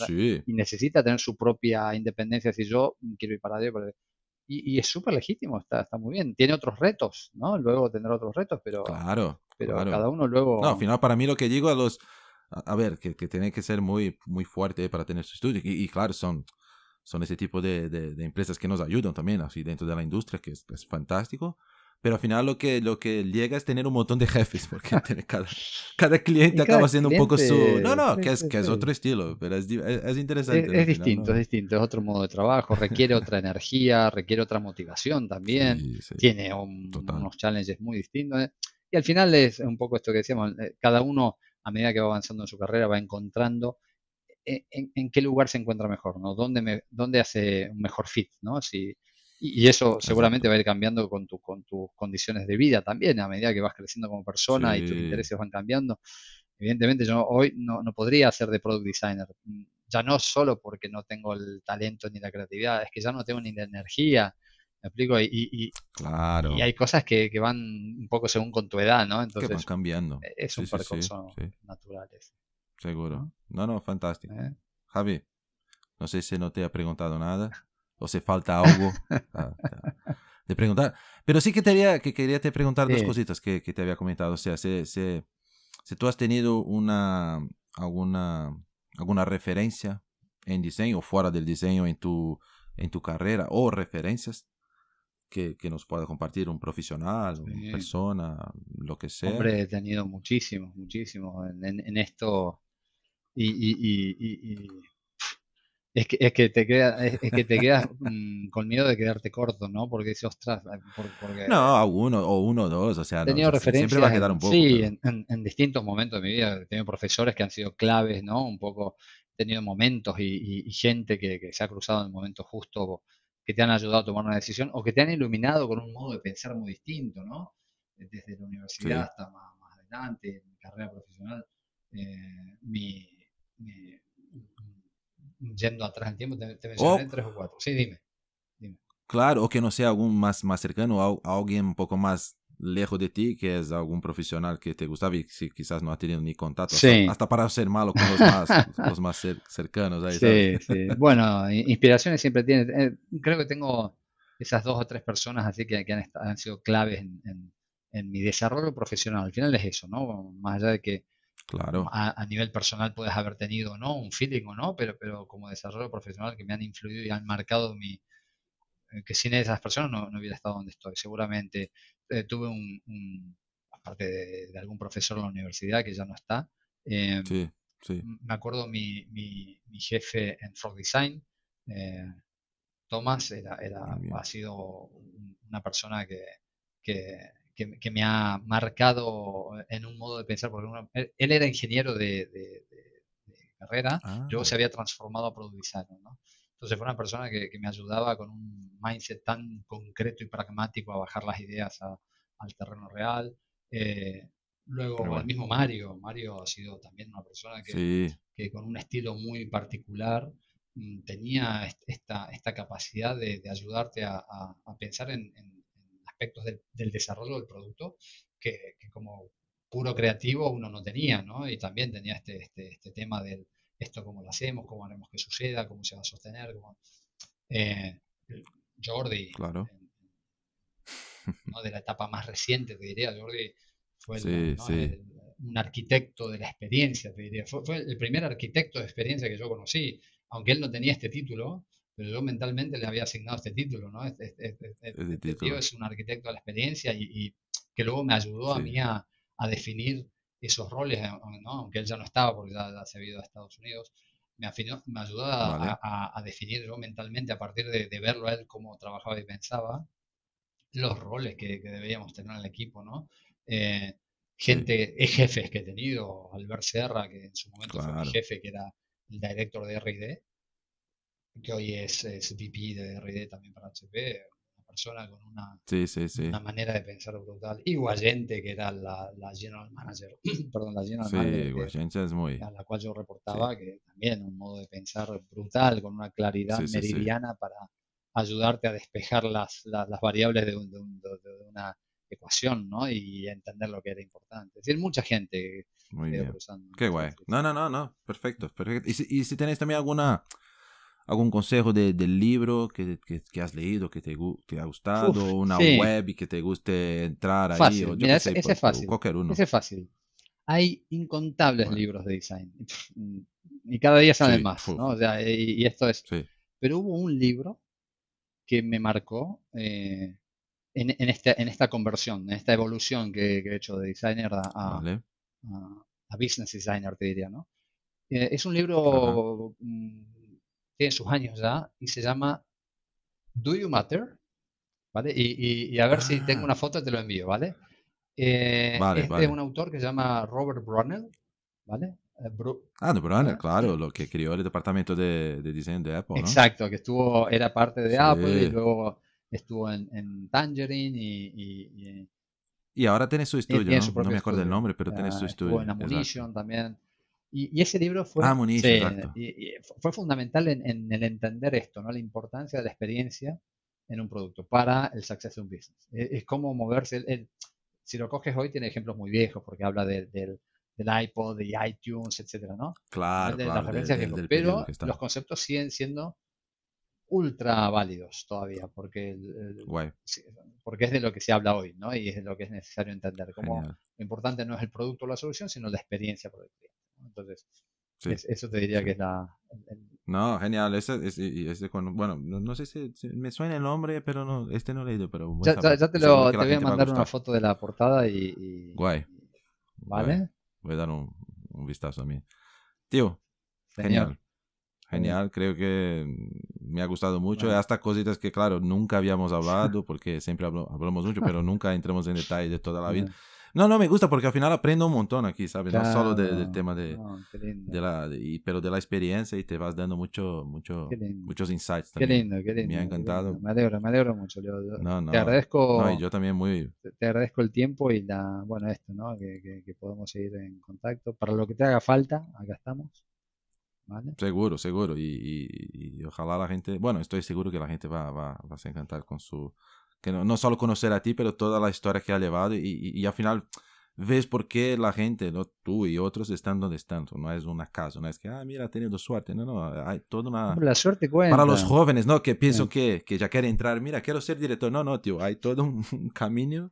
y necesita tener su propia independencia. Si yo quiero ir para Dios, y, y es súper legítimo, está, está muy bien. Tiene otros retos, ¿no? Luego tendrá otros retos, pero, claro, pero cada uno luego... No, al final para mí lo que digo a los... A, ver, que, que, tiene que ser muy, muy fuerte para tener su estudio. Y, claro, son, son ese tipo de, de, de, empresas que nos ayudan también, así dentro de la industria, que es, es fantástico pero al final lo que, lo que llega es tener un montón de jefes, porque cada, cada cliente acaba siendo un poco su... No, no, que es, que es otro estilo, pero es, es interesante. Es, distinto, es distinto, es otro modo de trabajo, requiere otra energía, requiere otra motivación también, tiene unos challenges muy distintos. Eh. Y al final es un poco esto que decíamos, eh, cada uno a medida que va avanzando en su carrera va encontrando eh, en, qué lugar se encuentra mejor, ¿no? ¿Dónde, me, dónde hace un mejor fit, ¿no? Si y eso seguramente va a ir cambiando con, tu, con tus condiciones de vida también, a medida que vas creciendo como persona y tus intereses van cambiando. Evidentemente yo hoy no, no podría ser de product designer, mm, ya no solo porque no tengo el talento ni la creatividad, es que ya no tengo ni la energía, ¿me explico? Y, y, claro. y hay cosas que, que, van un poco según con tu edad, ¿no? Entonces, que van cambiando. Eh, es un sí, naturales. Seguro. No, no, fantástico. ¿Eh? Javi, no sé si no te ha preguntado nada o se falta algo. Ah, ah, de preguntar. Pero sí que, quería que quería te preguntar dos cositas que, que, te había comentado. O sea, si, tú has tenido una, alguna, alguna referencia en diseño, fuera del diseño, en tu, en tu carrera, o referencias que, que nos pueda compartir un profesional, una persona, lo que sea. Hombre, he tenido muchísimos, muchísimos en, en, esto. y es que, es que te quedas, es, que te quedas mm, con miedo de quedarte corto, ¿no? Porque dices, ostras, ah, porque... No, uno o uno dos, o sea, siempre vas a quedar un poco. Sí, en, distintos momentos de mi vida. He tenido profesores que han sido claves, ¿no? Un poco, he tenido momentos y, gente que, se ha cruzado en el momento justo que te han ayudado a tomar una decisión o que te han iluminado con un modo de pensar muy distinto, ¿no? Desde la universidad hasta más, adelante, en mi carrera profesional. Eh, mi yendo atrás en tiempo, te, oh. tres o cuatro. Sí, dime, Claro, o que no sea algún más, más cercano, a, alguien un poco más lejos de ti, que es algún profesional que te gustaba y si quizás no ha tenido ni contacto, hasta, para ser malo con los más, los más cercanos. sí, sí. Bueno, inspiraciones siempre tienes eh, Creo que tengo esas dos o tres personas así que, que han, sido claves en, en, mi desarrollo profesional. Al final es eso, ¿no? Más allá de que Claro. A, nivel personal puedes haber tenido no un feeling o no, pero, pero como desarrollo profesional que me han influido y han marcado mi eh, que sin esas personas no, no hubiera estado donde estoy. Seguramente eh, tuve un, aparte de, algún profesor en la universidad que ya no está. Em, sí, sí. Me acuerdo mi, mi, jefe en Frog Design, eh, Thomas, era, era ha sido una persona que, que que, me ha marcado en un modo de pensar, porque él era ingeniero de, carrera, yo ah. se había transformado a producir. Entonces fue una persona que, me ayudaba con un mindset tan concreto y pragmático a bajar las ideas al terreno real. Eh, luego el mismo Mario, Mario ha sido también una persona que, con un estilo muy particular mm, tenía esta, capacidad de, ayudarte a, pensar en aspectos del, desarrollo del producto que, como puro creativo uno no tenía, ¿no? Y también tenía este, este, este, tema del esto cómo lo hacemos, cómo haremos que suceda, cómo se va a sostener, eh, Jordi, claro. ¿no? de la etapa más reciente, te diría, Jordi fue un arquitecto de la experiencia, diría, fue, fue el primer arquitecto de experiencia que yo conocí, aunque él no tenía este título, pero yo mentalmente le había asignado este título, ¿no? Este, este, este, este tío es un arquitecto de la experiencia y, que luego me ayudó a mí a, definir esos roles, eh, aunque él ya no estaba porque ya, se había ido a Estados Unidos, me, me ayudó a, definir mentalmente a partir de, verlo a él como trabajaba y pensaba los roles que, deberíamos debíamos tener en el equipo, ¿no? Eh, gente, eh, jefes que he tenido, Albert Serra, que en su momento fue jefe, que era el director de R&D, que hoy es, VP de RD también para HP, una persona con una, manera de pensar brutal. Y Guayente, que era la, General Manager, a la cual yo reportaba, que también un modo de pensar brutal, con una claridad meridiana para ayudarte a despejar las, variables de, una ecuación, ¿no? Y entender lo que era importante. Es decir, mucha gente. Muy bien. Qué guay. No, no, no, no. Perfecto, Y si, y si tenéis también alguna algún consejo del libro que, que, has leído, que te, ha gustado, una web web que te guste entrar ahí. O Mira, ese, sé, fácil. Cualquier Ese es fácil. Hay incontables libros de design y cada día salen más, ¿no? o sea, y, esto es. Pero hubo un libro que me marcó eh, en, en, este, en esta conversión, en esta evolución que, he hecho de designer a, a, business designer, te diría, ¿no? Eh, es un libro mm, tiene sus años ya y se llama Do You Matter, ¿vale? Y, a ver si tengo ah. una foto, te lo envío, ¿vale? Eh, vale este es un autor que se llama Robert Brunel, ¿vale? Eh, ah, de Brunel, ¿eh? claro, lo que creó el departamento de, diseño de Apple. ¿no? Exacto, que estuvo, era parte de Apple y luego estuvo en, Tangerine y, y, y, ahora tiene su estudio, ¿no? me acuerdo el nombre, pero tiene su ah, estudio. en Ammunition también. Y, ese libro fue, ah, fue fundamental en, el entender esto, ¿no? la importancia de la experiencia en un producto para el success de un business. E, es, como moverse. El, si lo coges hoy, tiene ejemplos muy viejos, porque habla del iPod, de iTunes, etcétera, ¿no? Claro, claro Pero los conceptos siguen siendo ultra válidos todavía, porque, porque es de lo que se habla hoy, ¿no? Y es de lo que es necesario entender, como lo importante no es el producto o la solución, sino la experiencia por entonces, eso te diría que es la... no, genial. Ese, bueno, no, sé si, me suena el nombre, pero no, este no lo he leído. Pero ya, te, lo, te voy a mandar una foto de la portada y... Guay. ¿Vale? Voy a dar un, vistazo a mí. Tío, genial. genial. creo que me ha gustado mucho. Hasta cositas que, claro, nunca habíamos hablado, porque siempre hablamos mucho, pero nunca entramos en detalle de toda la vida. No, no, me gusta porque al final aprendo un montón aquí, ¿sabes? no solo del tema de, no, de la, pero de la experiencia y te vas dando mucho, mucho, muchos insights también. Qué lindo, qué lindo. Me ha encantado. Me alegro, me alegro mucho. te agradezco. yo también muy. Te, agradezco el tiempo y la, bueno, esto, ¿no? Que, que, podamos seguir en contacto. Para lo que te haga falta, acá estamos. ¿Vale? Seguro, seguro. Y, y, y, ojalá la gente, bueno, estoy seguro que la gente va, va, va a encantar con su, no, solo conocer a ti, pero toda la historia que ha llevado y, al final ves por qué la gente, ¿no? tú y otros, están donde están. No es un acaso, no es que, ah, mira, ha tenido suerte. No, no, hay toda una... La suerte Para los jóvenes, ¿no? Que pienso que, ya quieren entrar, mira, quiero ser director. No, no, tío, hay todo un, camino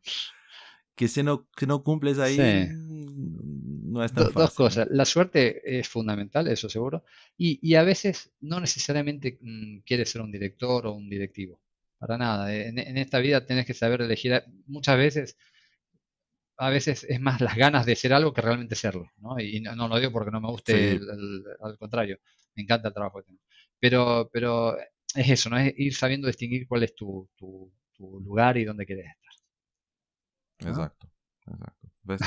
que si no, que no cumples ahí, mm, no es tan fácil. Dos cosas. La suerte es fundamental, eso seguro. Y, a veces no necesariamente mm, quieres ser un director o un directivo para nada. En, esta vida tenés que saber elegir. Muchas veces, a veces es más las ganas de ser algo que realmente serlo. Y no, lo digo porque no me guste, al contrario, me encanta el trabajo que tengo. Pero, pero es eso, ¿no? Es ir sabiendo distinguir cuál es tu, lugar y dónde quieres estar. Exacto, exacto.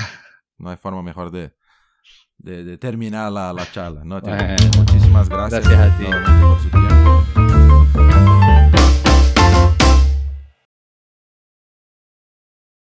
No hay forma mejor de, terminar la, charla. Muchísimas gracias, gracias a ti. por su tiempo.